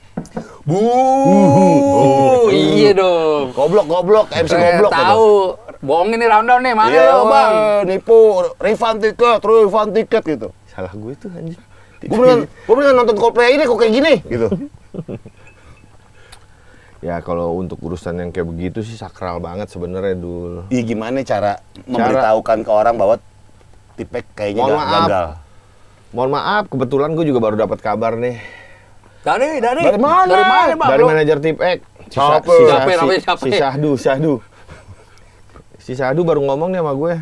Bu. Oh, iya dong. Goblok goblok MC eh, goblok. Ya tahu. Bohongin nih down nih, mana yeah, lo, Bang? Nipu, refund tiket, refund tiket gitu. Salah gue tuh anjing. Gue bilang gue bilang nonton Coldplay ini kok kayak gini gitu. ya kalau untuk urusan yang kayak begitu sih sakral banget sebenarnya dul Iya gimana cara, cara memberitahukan ke orang bahwa tipek kayaknya mohon gak, maaf, gagal. Mohon maaf, kebetulan gue juga baru dapat kabar nih dari, dari. Dari mana? Dari mana, Pak? Dari manajer tip X. Siapa? Siapa? siapa, si, siapa? si ya? Sahdu, Sahdu. Si Sahdu baru ngomong nih sama gue.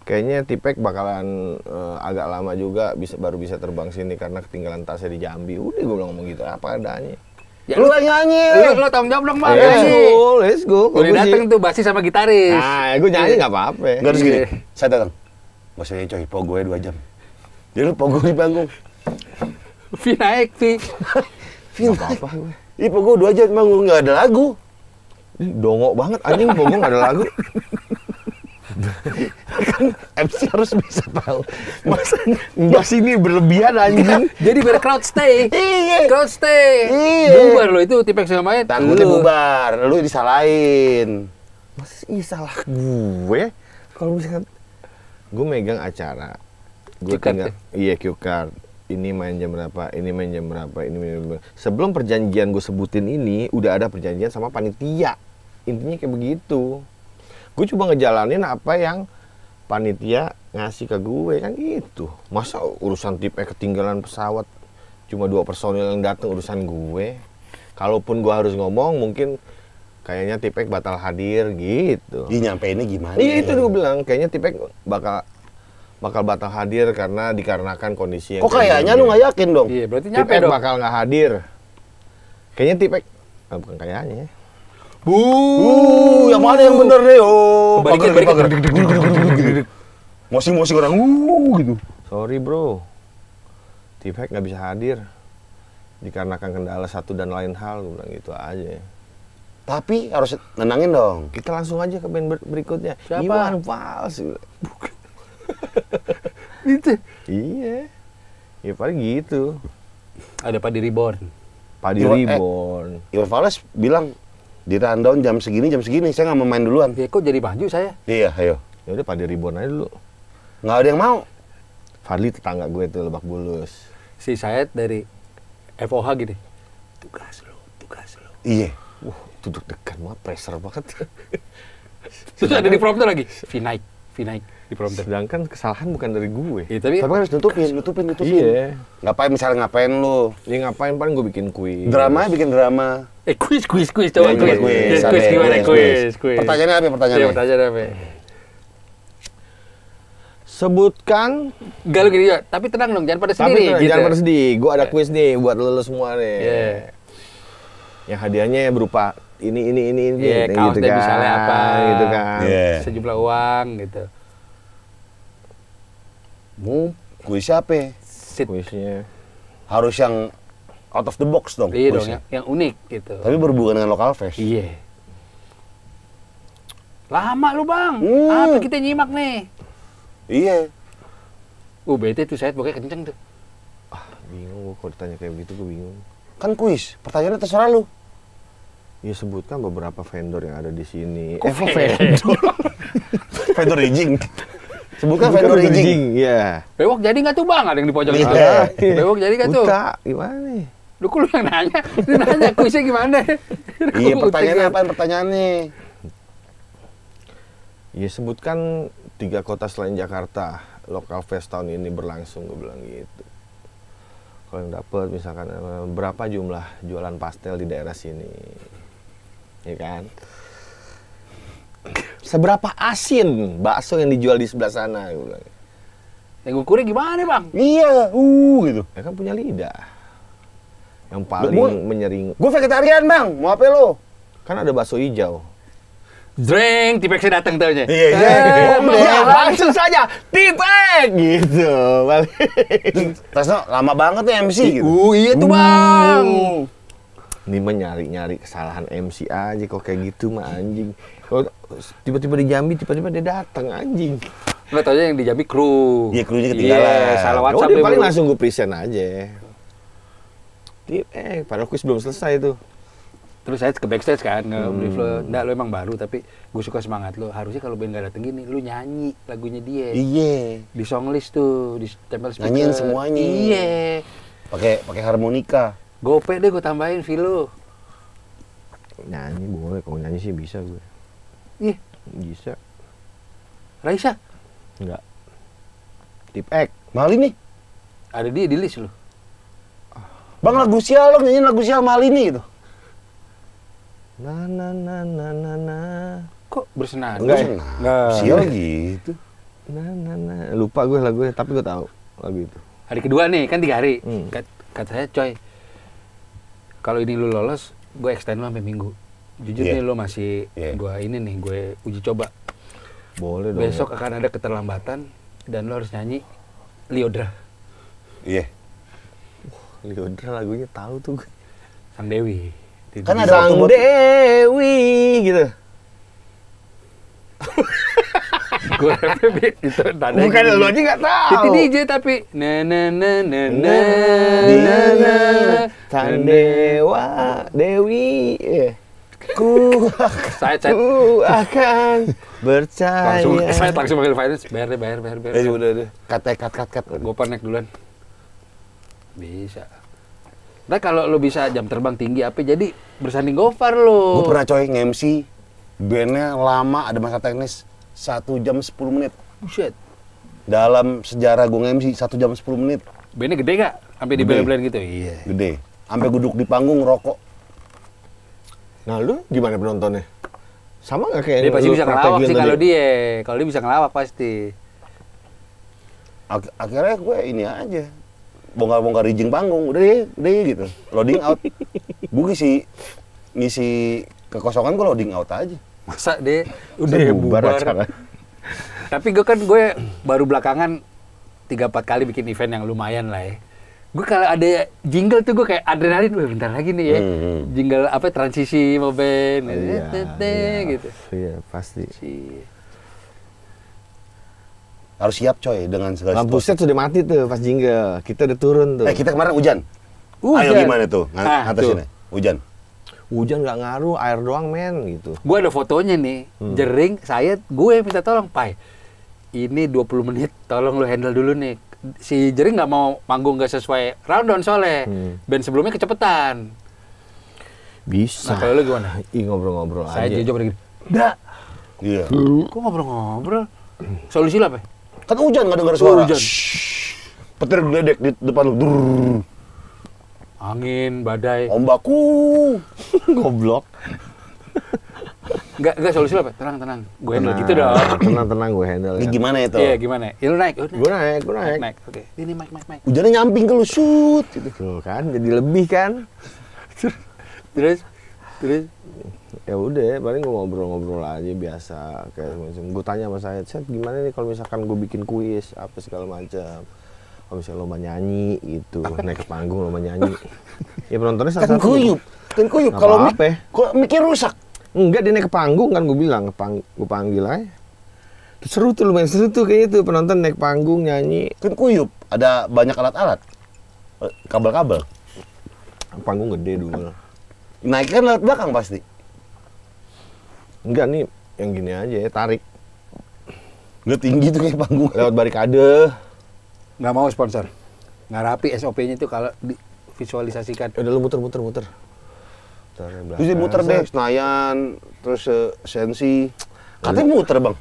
Kayaknya Tipek bakalan uh, agak lama juga bisa baru bisa terbang sini karena ketinggalan tasnya di Jambi. Udah gue ngomong gitu apa adanya. Ya, lu lagi nyanyi. Lu, lu tanggung jawab dong, Bang. Eh, let's go, let's go. Udah dateng tuh basis sama gitaris. Nah, gue nyanyi enggak apa-apa. Enggak harus gini. Iya. Saya datang. Gak usah coy, pogo gue ya 2 jam. Jadi lu pogo di panggung. Vi naik, Vi gak apa-apa gue. Ih, gue dua aja emang gue gak ada lagu. Dongok banget anjing gue gak ada lagu. kan MC harus bisa tahu masa mas ini berlebihan anjing jadi biar crowd stay iya crowd stay iya bubar lo itu tipe yang namanya takutnya bubar lu disalahin mas ini salah gue kalau misalkan gue megang acara gue tinggal ya? iya cue card ini main jam berapa, ini main jam berapa, ini main jam berapa. Sebelum perjanjian gue sebutin ini, udah ada perjanjian sama panitia. Intinya kayak begitu. Gue coba ngejalanin apa yang panitia ngasih ke gue kan gitu. Masa urusan tipnya eh, ketinggalan pesawat cuma dua personil yang datang urusan gue. Kalaupun gue harus ngomong mungkin kayaknya tipek batal hadir gitu. Iya nyampe ini gimana? Iya itu gue bilang kayaknya tipek bakal bakal batal hadir karena dikarenakan kondisi yang Kok kayaknya lu nggak yakin dong? Iya, berarti nyampe dong. bakal nggak hadir. Kayaknya tipek, ah, bukan kayaknya Bu, uh, yang mana yang bener nih oh. Balikin, balikin. Mosi-mosi orang, uh, gitu. Sorry bro, tipek nggak bisa hadir dikarenakan kendala satu dan lain hal, gue bilang gitu aja. Tapi harus nenangin dong. Kita langsung aja ke band berikutnya. Siapa? Iwan Fals. Bukan. gitu iya ya paling gitu ada padi reborn padi Iwa, reborn eh, Iwan Fales bilang di rundown jam segini jam segini saya nggak mau main duluan ya kok jadi maju saya iya ayo ya udah padi reborn aja dulu nggak ada yang mau Fadli tetangga gue itu lebak bulus si saya dari FOH gini tugas lo tugas lo iya wah uh, duduk dekat mah pressure banget terus ada di prompter lagi V naik di prompter. Sedangkan kesalahan bukan dari gue. Ya, tapi, tapi harus nutupin, nutupin, nutupin. Iya. Ngapain misalnya ngapain lu? Ya ngapain paling gue bikin kuis. Drama bikin drama. Eh kuis kuis kuis coba iya, kuis. Kuis, kuis, gimana kuis, kuis. Pertanyaannya apa? Pertanyaannya. Iya, pertanyaannya apa? Sebutkan Gak lu gini juga, tapi tenang dong, jangan pada sedih tapi, gitu. Jangan pada sedih, gue ada kuis nih buat lo semua nih yeah. Yang hadiahnya berupa ini, ini, ini, ini yeah, gitu kan. misalnya apa gitu kan yeah. Sejumlah uang gitu mau kuis siapa Sit. Kuisnya. Harus yang out of the box dong. Iya dong, yang, yang unik gitu. Tapi berhubungan dengan lokal fest. Iya. Lama lu bang, mm. apa kita nyimak nih? Iya. Uh, bete tuh saya pokoknya kenceng tuh. Ah, bingung gue kalau ditanya kayak begitu gue bingung. Kan kuis, pertanyaannya terserah lu. Ya sebutkan beberapa vendor yang ada di sini. Kok eh, vendor? vendor aging. Sebutkan vendor bridging. Iya. Bewok jadi nggak tuh bang? Ada yang di pojok itu. Bewok iya. jadi nggak tuh? Buta, gimana nih? Lu kok lu yang nanya? Lu nanya kuisnya gimana? iya, pertanyaannya apa pertanyaannya? Ya sebutkan tiga kota selain Jakarta lokal fest tahun ini berlangsung gue bilang gitu kalau yang dapat misalkan eh, berapa jumlah jualan pastel di daerah sini ya kan seberapa asin bakso yang dijual di sebelah sana gue bilang yang ngukurnya gimana bang iya uh gitu ya kan punya lidah yang paling gua, menyering gue vegetarian bang mau apa lo kan ada bakso hijau Drink, tipek saya datang taunya. Iya, iya. Eh, iya, iya. langsung saja, tipek gitu. no, lama banget nih MC gitu. Uh, iya tuh uh. bang. Ini mah nyari-nyari kesalahan MC aja kok kayak gitu mah anjing tiba-tiba di Jambi tiba-tiba dia datang anjing Nggak tau yang di Jambi kru iya krunya ketinggalan yeah, salah ya WhatsApp oh, dia paling langsung gue present aja eh padahal kuis belum selesai tuh terus saya ke backstage kan nge hmm. lo enggak lo emang baru tapi gue suka semangat lo harusnya kalau band gak dateng gini lo nyanyi lagunya dia iya di song list tuh di tempel speaker nyanyiin semuanya iya pakai pakai harmonika gope deh gue tambahin vilo nyanyi boleh kalau nyanyi sih bisa gue Iya Bisa. Raisa? Enggak. Tip X. Mali nih. Ada dia di list lu. Bang lagu sial lo nyanyiin lagu sial Mali nih itu. Na na na na na na. Kok bersenang? Enggak, ya? enggak. Sial gitu. Na na na. Lupa gue lagunya, tapi gue tahu lagu itu. Hari kedua nih, kan tiga hari. Hmm. Kata, kata saya, coy, kalau ini lu lolos, gue extend lu sampai minggu jujur yeah. nih lo masih yeah. gue ini nih gue uji coba boleh dong besok akan ada keterlambatan dan lo harus nyanyi Liodra iya yeah. Liodra lagunya tahu tuh gue. Sang Dewi Tidak kan ada Sang Dewi gitu gue itu bukan lo aja nggak tahu itu DJ tapi na na na na na nah, na na Dewa iya aku saya chat. akan percaya. Langsung eh, saya langsung panggil finance, bayar deh, bayar, bayar, bayar. Eh, udah, udah. Cut, eh, cut, cut, cut. Gue panik duluan. Bisa. Nah kalau lo bisa jam terbang tinggi apa jadi bersanding Gofar lo. Gue pernah coy nge-MC bandnya lama ada masa teknis satu jam sepuluh menit. Buset. Dalam sejarah gue nge-MC satu jam sepuluh menit. Bandnya gede gak? Sampai di belen gitu? Iya. Gede. Sampai duduk di panggung rokok Nah lu gimana penontonnya? Sama nggak kayak dia pasti bisa ngelawak sih kalau dia, kalau dia bisa ngelawak pasti. Ak akhirnya gue ini aja bongkar-bongkar rijing panggung udah deh, udah deh gitu loading out gue ngisi ngisi kekosongan gue loading out aja masa deh udah bubar, bubar. tapi gue kan gue baru belakangan tiga empat kali bikin event yang lumayan lah ya gue kalau ada jingle tuh gue kayak adrenalin Wah, bentar lagi nih ya hmm. hmm. jingle apa transisi mau band iya, eh, iya, gitu iya pasti Cie. harus siap coy dengan segala lampu set sudah mati tuh pas jingle kita udah turun tuh eh kita kemarin hujan hujan ayo gimana tuh Ng ah, tuh. hujan hujan nggak ngaruh air doang men gitu gue ada fotonya nih hmm. jering saya gue minta tolong pai ini 20 menit tolong lu handle dulu nih si Jering nggak mau manggung nggak sesuai round down soalnya hmm. band sebelumnya kecepetan. Bisa. Nah, kalau lu gimana? Ih ngobrol-ngobrol aja. Saya jawab gini. enggak Iya. Yeah. Kok ngobrol-ngobrol? Solusi lah, Pak. Kan hujan nggak dengar suara. hujan. Shhh. Petir geledek di depan lu. Durr. Angin, badai. Ombakku. Goblok. Enggak, enggak solusi apa? Tenang, tenang. Gue handle gitu dong. Tenang, tenang gue handle. ini ya. Gimana itu? Iya, gimana? Ya lu naik, naik. Gue naik, gue naik. Naik, oke. Ini naik, naik, naik. Hujannya nyamping ke lu, shoot. Gitu. Tuh kan, jadi lebih kan. terus, terus. Ya udah, paling gue ngobrol-ngobrol aja biasa. Kayak semacam, gue tanya sama saya, set gimana nih kalau misalkan gue bikin kuis apa segala macam kalau misalnya lo nyanyi itu naik ke panggung lo nyanyi ya penontonnya salah kan kuyup kan kuyup kalau mikir rusak Enggak dia naik ke panggung kan gue bilang, pang gue panggil aja. Terus seru tuh lumayan seru tuh kayaknya tuh penonton naik panggung nyanyi. Kan kuyup, ada banyak alat-alat. Eh, kabel-kabel. Panggung gede dulu. naik kan lewat belakang pasti. Enggak nih, yang gini aja ya, tarik. Udah tinggi tuh kayak panggung. Lewat barikade. Nggak mau sponsor. Nggak rapi SOP-nya tuh kalau visualisasikan. Udah lu muter-muter-muter muter belakang. Terus diputer deh Senayan, terus uh, Sensi. Katanya muter, Bang.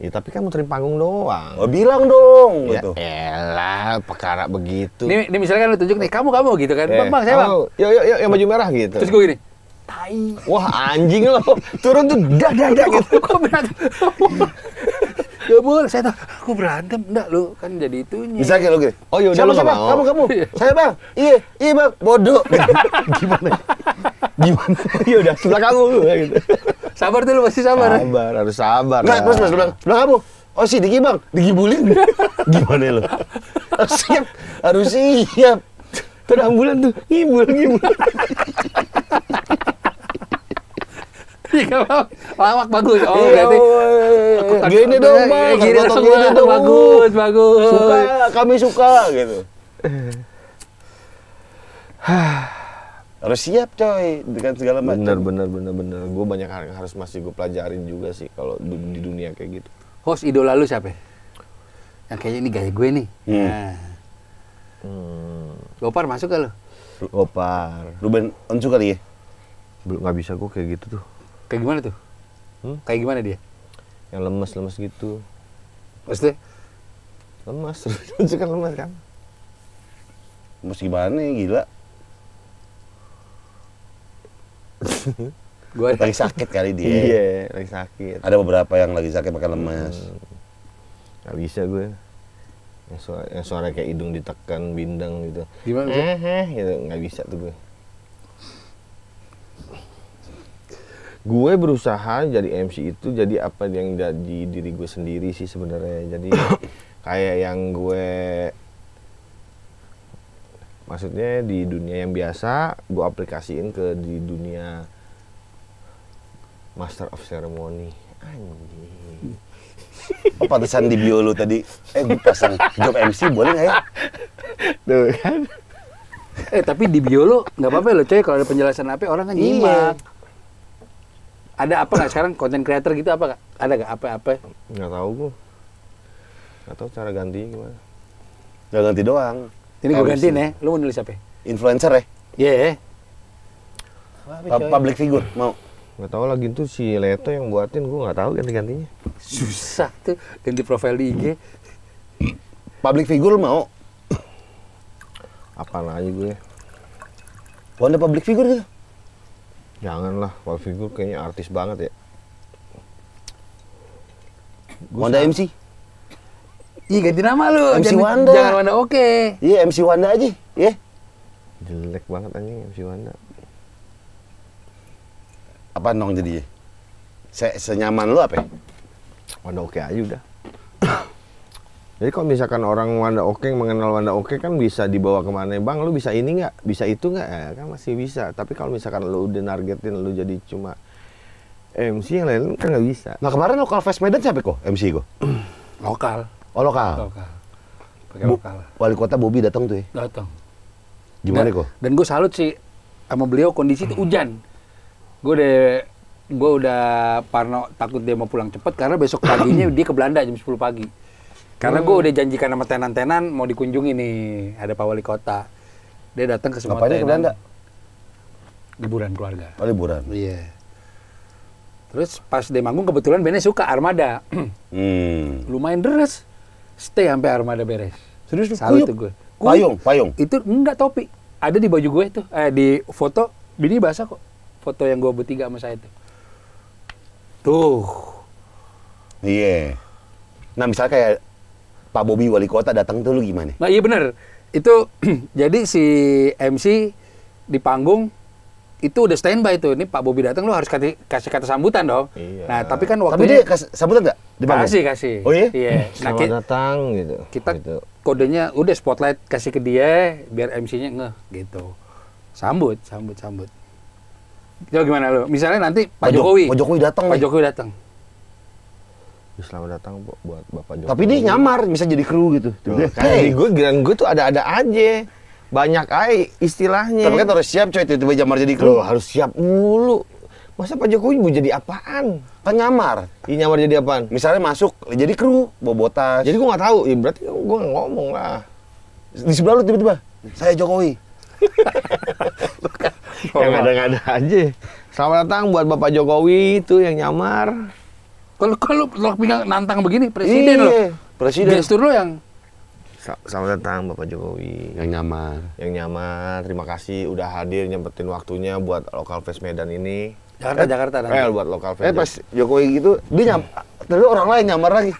Ya, tapi kan muterin panggung doang. Oh, bilang dong ya, gitu. elah, perkara begitu. Ini, ini misalnya kan lu tunjuk nih, kamu kamu gitu kan. Eh, bang, bang, saya Bang. Yuk, yuk, yuk, yang baju merah gitu. Terus gue gini. Tai. Wah, anjing lo. Turun tuh dadah dadah gitu. Kok berat. Gak boleh saya tahu aku berantem enggak lu kan jadi itu bisa kayak lu gini oh iya, lu kamu kamu iya. saya bang iya iya bang bodoh gimana ya? gimana iya udah sebelah kamu iya, gitu sabar tuh lu masih sabar sabar harus sabar nggak terus mas bilang sebelah kamu oh sih, digi bang digi bulin. gimana lu harus siap harus siap Terus tuh ngibul ngibul Iya, Lawak bagus. Oh, iya, berarti oh, iya, gini dong, Bang. Eh, gini dong, gini Bagus, bagus. Suka, kami suka gitu. harus siap coy dengan segala macam. Bener bener bener bener. Gue banyak yang harus masih gue pelajarin juga sih kalau di, di dunia kayak gitu. Host idola lu siapa? Yang kayaknya ini gaya gue nih. Hmm. Nah. Hmm. Gopar masuk gak lo? Gopar. Ruben Onsu kali ya? Belum nggak bisa gue kayak gitu tuh. Kayak gimana tuh? Hmm? Kayak gimana dia? Yang lemes-lemes gitu. Maksudnya? Lemes, lucu kan lemes kan? Lemes gimana ya, gila. gua ada... lagi sakit kali dia. Iya, lagi sakit. Ada beberapa yang lagi sakit pakai lemes. Hmm. Gak bisa gue. Yang suara, yang suara kayak hidung ditekan bindang gitu. Gimana sih? Eh, eh, gitu, nggak bisa tuh gue. gue berusaha jadi MC itu jadi apa yang jadi diri gue sendiri sih sebenarnya jadi kayak yang gue maksudnya di dunia yang biasa gue aplikasiin ke di dunia master of ceremony anjing Oh pantesan di bio lu tadi, eh gue pasang job MC boleh nggak ya? Tuh kan. Eh tapi di bio lu nggak apa-apa lo coy kalau ada penjelasan apa orang kan nyimak. Iya. Ada apa nggak sekarang konten creator gitu apa gak? Ada nggak apa-apa? Nggak tahu gua. Nggak tahu cara ganti gimana. Gak ganti doang. Ini gue ganti nih ya. Lu mau nulis apa? Ya? Influencer eh? ya? yeah, Yeah. Public figure mau. Nggak tahu lagi tuh si Leto yang buatin, gue nggak tahu ganti-gantinya. Susah tuh ganti profil di IG. Public figure mau? Apa aja gue? Wanda ya? public figure gitu? Janganlah, kalau figur kayaknya artis banget ya. Gua Wanda MC? Iya ganti nama lu. MC jangan, Wanda. Jangan Wanda oke. Okay. Iya MC Wanda aja, Iya. Yeah. Jelek banget anjing MC Wanda. Apa nong jadi? Se senyaman lu apa ya? Wanda oke okay aja udah. Jadi kalau misalkan orang Wanda Oke mengenal Wanda Oke kan bisa dibawa kemana bang, lu bisa ini nggak, bisa itu nggak, eh, kan masih bisa. Tapi kalau misalkan lu udah nargetin lu jadi cuma MC yang lain kan nggak bisa. Nah kemarin lokal Fest Medan siapa kok MC kok? lokal. Oh lokal. Lokal. Pakai lokal. Wali kota Bobi datang tuh ya? Datang. Gimana kok? Dan, gue salut sih sama beliau kondisi itu hujan. Gue udah gue udah Parno takut dia mau pulang cepet karena besok paginya dia ke Belanda jam 10 pagi. Karena hmm. gue udah janjikan sama tenan-tenan mau dikunjungi nih, ada Pak Wali Kota. Dia datang ke semua Ngapain tenan. ke Belanda? Liburan keluarga. Oh, liburan. Iya. Yeah. Terus pas dia manggung kebetulan bandnya suka Armada. hmm. Lumayan deres. Stay sampai Armada beres. Serius lu? Salut tuh gue. Payung, payung. Itu enggak topi. Ada di baju gue tuh, eh, di foto bini basah kok. Foto yang gue bertiga sama saya tuh. Tuh. Iya. Yeah. Nah, misalnya kayak Pak Bobi wali kota datang tuh lu gimana? Nah, iya bener. Itu jadi si MC di panggung itu udah standby tuh. Ini Pak Bobi datang lu harus kasih, kasih kata sambutan dong. Iya. Nah, tapi kan waktu Tapi dia sambutan nggak? Di panggung? Kasih, kasih. Oh iya? Iya. Hmm, nah, Selamat datang gitu. Kita gitu. kodenya udah spotlight kasih ke dia biar MC-nya ngeh gitu. Sambut, sambut, sambut. Jadi gimana lu? Misalnya nanti Pak Jokowi. Pak Jokowi datang. Pak Jokowi datang selamat datang buat Bapak Jokowi. Tapi dia nyamar bisa jadi kru gitu. Kan tuh, kan hey. gue gilaan gue tuh ada-ada aja. Banyak aja istilahnya. Tapi kan harus siap coy tiba-tiba nyamar jadi kru. Loh, harus siap mulu. Masa Pak Jokowi mau jadi apaan? Kan nyamar. ini iya, nyamar jadi apaan? Misalnya masuk jadi kru, bobotas. Jadi gue gak tahu. Ya berarti gue ngomong lah. Di sebelah lu tiba-tiba, saya Jokowi. Kan yang ada-ada aja. Selamat datang buat Bapak Jokowi itu yang nyamar. Kalau kalau lo bilang nantang begini presiden loh lo. Iya, presiden. Gestur lo yang sama datang Bapak Jokowi. Yang nyaman. Yang nyaman. Terima kasih udah hadir nyempetin waktunya buat lokal fest Medan ini. Jakarta, eh, Jakarta. Eh, nanti. buat lokal fest. Eh, pas Jokowi gitu, dia nyam, tapi orang lain nyamar lagi.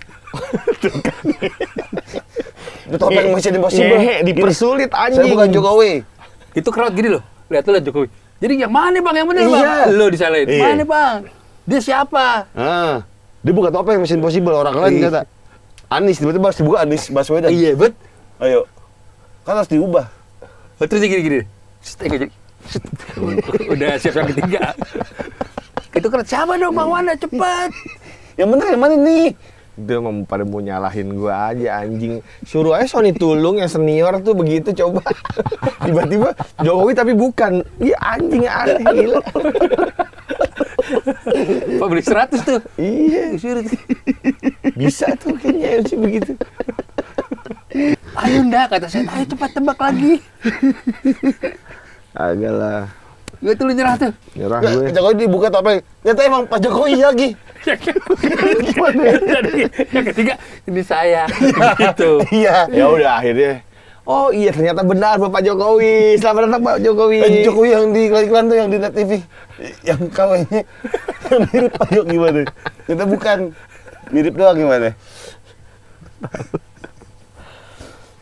Itu kan. The masih impossible. Ye, dipersulit anjing. Saya bukan Jokowi. Itu crowd gini loh. Lihat tuh Jokowi. Jadi yang mana bang? Yang bener iya. bang? Lo disalahin. Iya. Mana bang? Dia siapa? Ah. Dia buka topeng mesin possible orang lain kata iya. Anis tiba-tiba harus dibuka Anis Baswedan. Iya, bet. Ayo. Kan harus diubah. Terus gini-gini. Udah siap yang ketiga. Itu kan siapa dong Bang Wanda cepat. Yang bener yang mana nih? Dia mau pada mau nyalahin gua aja anjing. Suruh aja Sony Tulung yang senior tuh begitu coba. Tiba-tiba Jokowi tapi bukan. iya anjing aneh gila. Pak beli 100 tuh. Iya. Bisa tuh kayaknya sih begitu. Ayo ndak kata saya, ayo cepat tebak lagi. Agak lah. Gue tuh lu nyerah tuh. Nyerah gue. Pak Jokowi dibuka topeng. Nyata emang Pak Jokowi lagi. Jadi yang ketiga ini saya. gitu. Iya. Ya udah akhirnya Oh iya ternyata benar Bapak Jokowi. Selamat datang Pak Jokowi. Eh, Jokowi yang di iklan tuh yang di net TV. Yang kau yang mirip Pak Jokowi gimana? Kita bukan. Mirip doang gimana?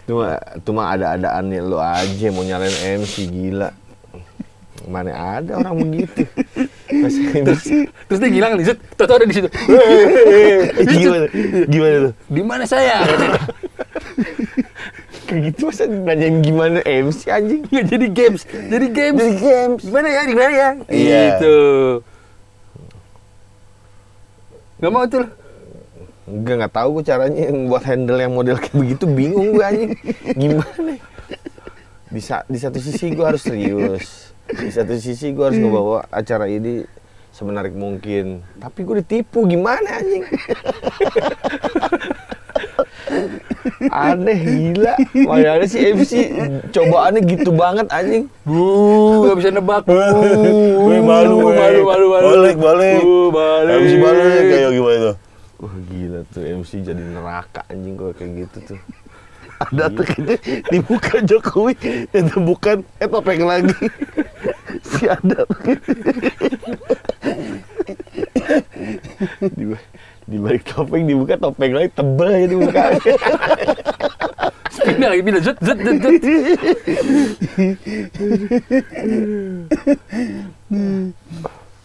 cuma cuma ada-adaan lo aja mau nyalain MC gila mana ada orang begitu terus terus dia hilang tahu-tahu ada di situ eh, eh, eh, gimana gimana tuh di mana saya kayak gitu masa nanyain gimana MC anjing nggak jadi games jadi games jadi games gimana ya gimana ya yeah. gitu nggak mau tuh Enggak nggak tahu gue caranya yang buat handle yang model kayak begitu bingung gue anjing gimana Bisa di satu sisi gue harus serius di satu sisi gue harus ngebawa acara ini semenarik mungkin tapi gue ditipu gimana anjing aneh gila makanya si MC cobaannya gitu banget anjing bu gak bisa nebak bu malu eh. malu malu malu balik balik bu balik MC balik kayak gimana itu wah gila tuh MC jadi neraka anjing kok kayak gitu tuh ada tuh gitu dibuka Jokowi itu bukan eh topeng lagi si ada tuh di balik topeng dibuka topeng lagi tebel jadi dibuka pindah lagi pindah zut zut zut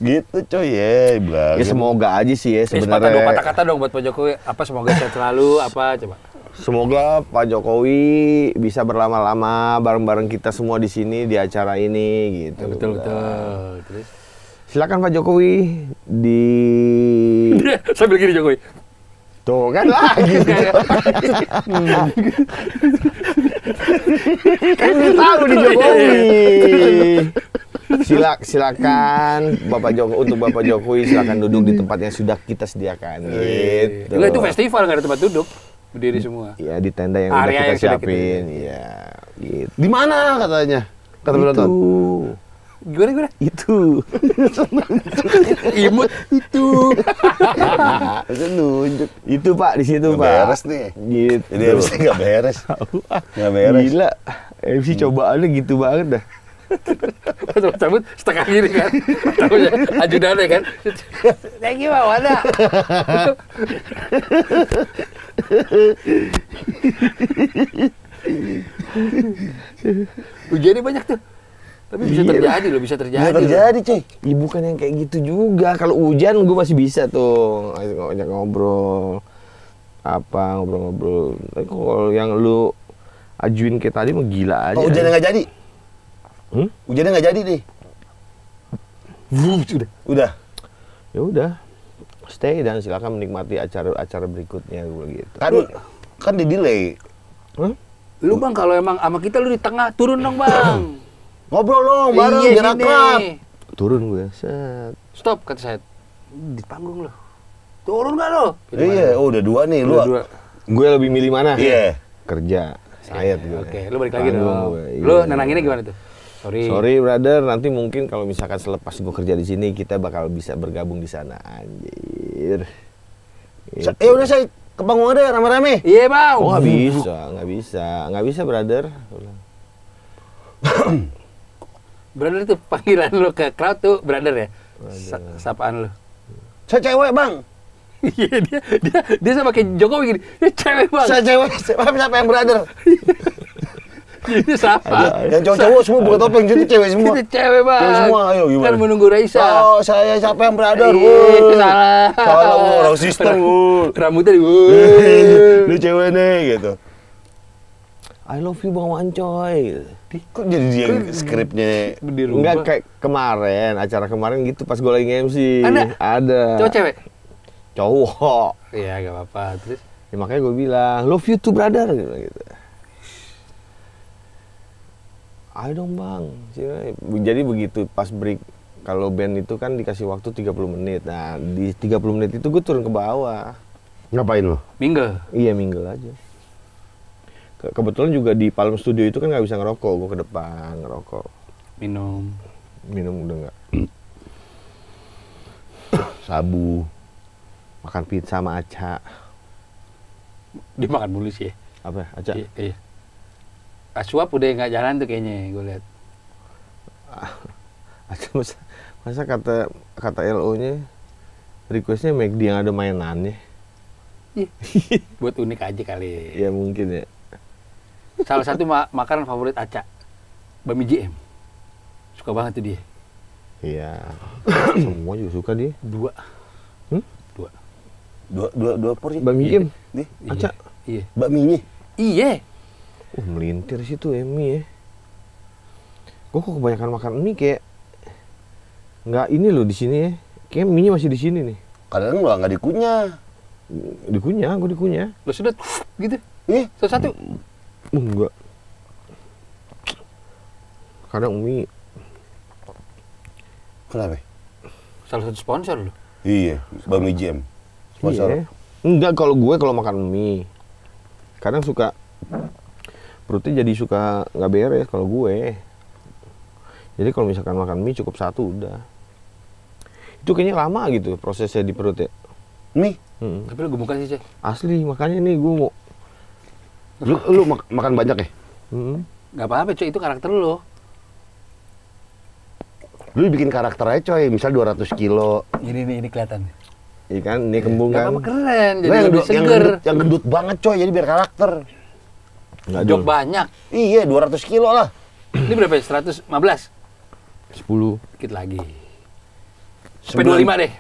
gitu coy ya bang ya semoga aja sih ya eh, sebenarnya ya, patah kata dong buat Pak Jokowi apa semoga saya selalu apa coba Semoga Pak Jokowi bisa berlama-lama bareng-bareng kita semua di sini di acara ini gitu. Betul betul. Terus silakan Pak Jokowi di sambil gini Jokowi Tuh kan lagi. Iya, iya. kan tahu di iya, Jokowi. silak silakan Bapak Jokowi untuk Bapak Jokowi silakan duduk di tempat yang sudah kita sediakan. Gitu. itu festival nggak ada tempat duduk berdiri hmm, semua. ya di tenda yang Area kita siapin. ya Di mana katanya? Kata penonton gimana gimana itu imut itu nunjuk itu pak di situ pak beres nih gitu jadi MC nggak beres nggak beres gila MC hmm. cobaannya gitu banget dah pas cabut setengah kiri kan ajudan ya kan thank you pak Wanda ujiannya banyak tuh tapi bisa iya. terjadi loh, bisa terjadi. Bisa terjadi, cuy. Ya, bukan yang kayak gitu juga. Kalau hujan gue masih bisa tuh ngajak ngobrol apa ngobrol-ngobrol. Tapi kalau yang lu ajuin kayak tadi mau gila aja. Oh, hujannya nggak jadi? Hmm? Hujannya nggak jadi deh. Wuh, sudah. Udah. Ya udah. Stay dan silakan menikmati acara-acara berikutnya gue gitu. Kan kan di delay. Hmm? Lu bang kalau emang sama kita lu di tengah turun dong bang. Ngobrol dong iya, bareng biar akrab. Turun gue. Set. Stop kata saya. Di panggung lo. Turun gak lo? Gitu iya, kan. oh, udah dua nih lu. Gue lebih milih mana? Iya. Yeah. Kerja. saya Oke, lu balik lagi dong. Lu iya. nenanginnya gimana tuh? Sorry. Sorry brother, nanti mungkin kalau misalkan selepas gue kerja di sini kita bakal bisa bergabung di sana anjir. Ya Ya udah saya ke panggung aja ya, rame-rame. Iya, Bang. Oh, nggak bisa, nggak bisa. Nggak bisa, brother. brother itu panggilan lo ke crowd tuh brother ya Sa sapaan lo, saya cewek bang Iya dia dia dia sama kayak Jokowi gini. ya cewek bang. Saya cewek. Siapa yang brother? Jadi iya, siapa? Yang cowok-cowok semua buka topeng jadi cewek semua. Itu cewek bang. Cewek semua ayo gimana? Kan menunggu Raisa. Oh saya siapa yang brother? Iya salah. Salah orang sistem. Rambutnya di. Ini cewek nih gitu. I love you Bang Wan Coy. Kok jadi dia skripnya? Enggak kayak kemarin, acara kemarin gitu pas gue lagi MC. Ada? Ada. Cowok cewek? Cowok. Iya gak apa-apa. Terus? Ya, makanya gue bilang, love you too brother. Gitu. gitu. Ayo dong bang. Jadi begitu pas break kalau band itu kan dikasih waktu 30 menit. Nah, di 30 menit itu gue turun ke bawah. Ngapain lo? Mingle. Iya, mingle aja kebetulan juga di Palm Studio itu kan nggak bisa ngerokok gue ke depan ngerokok minum minum udah nggak sabu makan pizza sama aca dimakan makan bulus ya apa aca iya, iya. asuap udah nggak jalan tuh kayaknya gue lihat aca masa masa kata kata lo nya requestnya make dia ada mainannya iya. buat unik aja kali ya mungkin ya Salah satu ma makanan favorit Aca. Bami JM. Suka banget tuh dia. Iya. Semua juga suka dia. Dua. Hmm? Dua. Dua dua dua porsi. Bami iya. JM. Nih, Aca. Iya. Bakminya. Iya. Uh, melintir sih tuh Emi ya. kok kok kebanyakan makan mie kayak nggak ini loh di sini ya. Kayak mie masih di sini nih. Kadang nggak nggak dikunyah. Dikunyah, gue dikunyah. Lo sudah gitu. nih iya. satu satu. Hmm. Hmm, enggak kadang Umi kenapa salah satu sponsor loh iya Bami Jam sponsor iya. enggak kalau gue kalau makan mie kadang suka perutnya jadi suka nggak beres kalau gue jadi kalau misalkan makan mie cukup satu udah itu kayaknya lama gitu prosesnya di perut ya mie hmm. tapi lu gemukan sih cek asli makanya nih gue mau Lu, lu mak makan banyak ya? Hmm. Gak apa-apa cuy, itu karakter lu. Lu bikin karakter aja coy, misal 200 kilo. Ini nih, ini kelihatan. Iya kan, ini kembung kan. Gak apa keren, jadi yang, lebih seger. Yang gendut, yang gendut banget coy, jadi biar karakter. Gak Jok banyak. Iya, 200 kilo lah. ini berapa ya? 115? 10. Dikit lagi. Cepet 25 deh.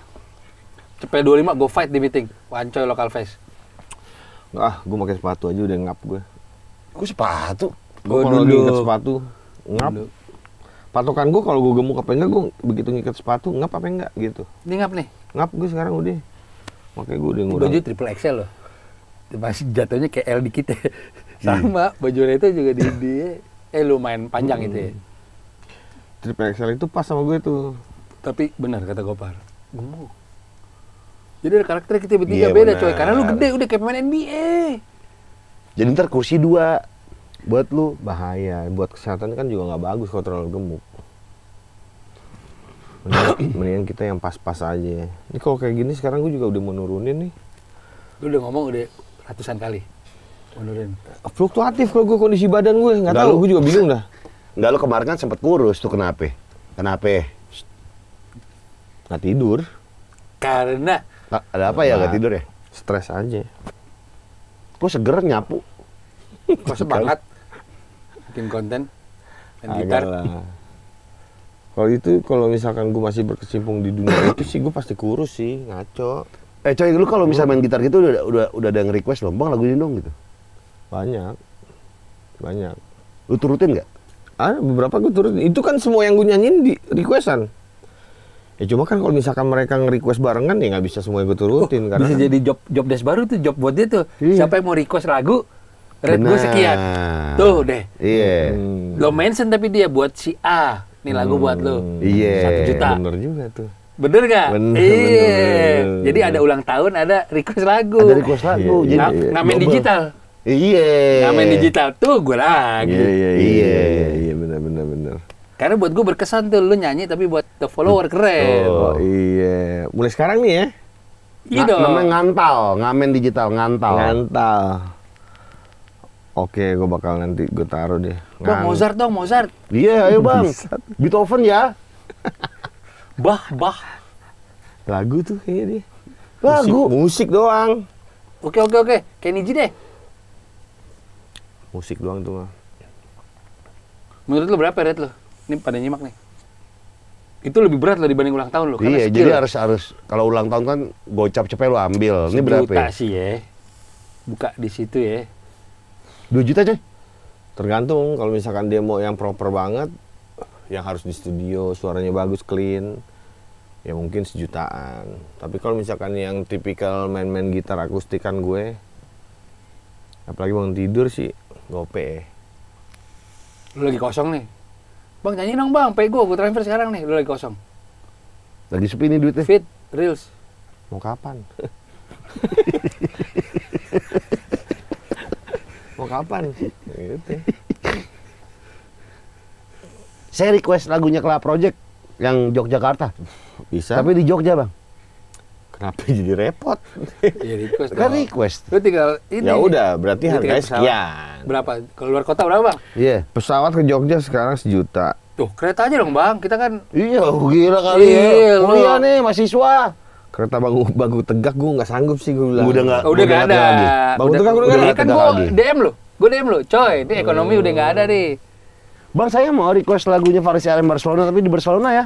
Cepet 25, go fight di meeting. Wancoy Local face ah gue pakai sepatu aja udah ngap gue gue sepatu gue kalau ngikat sepatu ngap dulu. patokan gue kalau gue gemuk apa enggak gue begitu ngikat sepatu ngap apa enggak gitu ini ngap nih ngap gue sekarang udah makanya gue udah ngurang baju triple XL loh masih jatuhnya kayak L di kita, ya. iya. sama baju itu juga di, di eh lumayan panjang hmm. itu ya triple XL itu pas sama gue tuh tapi benar kata Gopar gemuk jadi ada karakter kita bertiga yeah, beda coy. Karena lu gede udah kayak pemain NBA. Jadi ntar kursi dua buat lu bahaya. Buat kesehatan kan juga nggak bagus kalau terlalu gemuk. Mendingan, kita yang pas-pas aja. Ini kalau kayak gini sekarang gue juga udah mau nurunin nih. Lu udah ngomong udah ratusan kali menurunin. Fluktuatif kalau gue kondisi badan gue nggak tahu. Gue juga bingung dah. Enggak lu kemarin kan sempet kurus tuh kenapa? Kenapa? Nggak tidur. Karena Nah, ada apa ya gak nah, tidur ya? Stres aja. Lu seger nyapu. Kok semangat? Bikin konten gitar. Kalau itu kalau misalkan gue masih berkesimpung di dunia itu sih gue pasti kurus sih, ngaco. Eh coy, lu kalau bisa main gitar gitu udah udah udah ada yang request loh, bang lagu ini dong gitu. Banyak, banyak. Lu turutin nggak? Ah beberapa gue turutin. Itu kan semua yang gue nyanyiin di requestan. Ya cuma kan kalau misalkan mereka nge-request barengan ya nggak bisa semuanya ikut turutin. Oh, karena bisa kan. jadi job job desk baru tuh, job buat dia tuh. Iya. Siapa yang mau request lagu, rate gue sekian. Tuh deh. Iya. Yeah. Hmm. Lo mention tapi dia buat si A. Nih lagu hmm. buat lo. Hmm. Iya. Yeah. Satu juta. Bener juga tuh. Bener gak? Bener, iya. Bener, bener, Jadi ada ulang tahun, ada request lagu. Ada request lagu. Iya, jadi, iya. Ngamen digital. Iya. Ngamen digital tuh gue lagi. Iya, iya, iya, iya. Iya, bener, bener, bener. Karena buat gue berkesan tuh lu nyanyi tapi buat the follower keren. Oh iya. Mulai sekarang nih ya. Iya dong. Namanya ngantal, ngamen digital ngantal. Ngantal. Oke, gue bakal nanti gue taruh deh. Bang Mozart dong, Mozart. Iya, yeah, ayo bang. Beethoven ya. bah, bah. Lagu tuh kayaknya deh. Lagu. Musik, musik doang. Oke, oke, oke. Kenny G deh. Musik doang tuh. Menurut lo berapa rate lo? ini pada nyimak nih itu lebih berat lah dibanding ulang tahun lo Iya, skill. jadi ya. harus harus kalau ulang tahun kan gocap cepet lo ambil. Ini berapa? Juta ya? sih ya. Buka di situ ya. Dua juta aja. Tergantung kalau misalkan demo yang proper banget, yang harus di studio, suaranya bagus, clean, ya mungkin sejutaan. Tapi kalau misalkan yang tipikal main-main gitar akustik kan gue, apalagi bangun tidur sih, gope. Lu lagi kosong nih? Bang nyanyi dong bang, pay gue, gue transfer sekarang nih, lu lagi kosong. Lagi sepi nih duitnya. Fit, reels. Mau kapan? Mau kapan? Gitu. Saya request lagunya Kelab Project yang Yogyakarta. Bisa. Tapi di Jogja bang. Kenapa jadi repot? Ya request. kan request. Lu tinggal ini. Ya udah, berarti harga sekian. Berapa? Kalau luar kota berapa, Bang? Iya, yeah. pesawat ke Jogja sekarang sejuta. Tuh, kereta aja dong, Bang. Kita kan Iya, oh, gila kali ya. iya, ya. Kuliah nih, mahasiswa kereta bagu bagu tegak gue nggak sanggup sih gue bilang. Udah nggak oh, udah enggak ada. Lagi. Bagu udah, tegak udah enggak kan ada. Kan gue DM lo, gue DM lo, coy, ini ekonomi udah nggak ada nih. Bang saya mau request lagunya Faris Arem Barcelona tapi di Barcelona ya.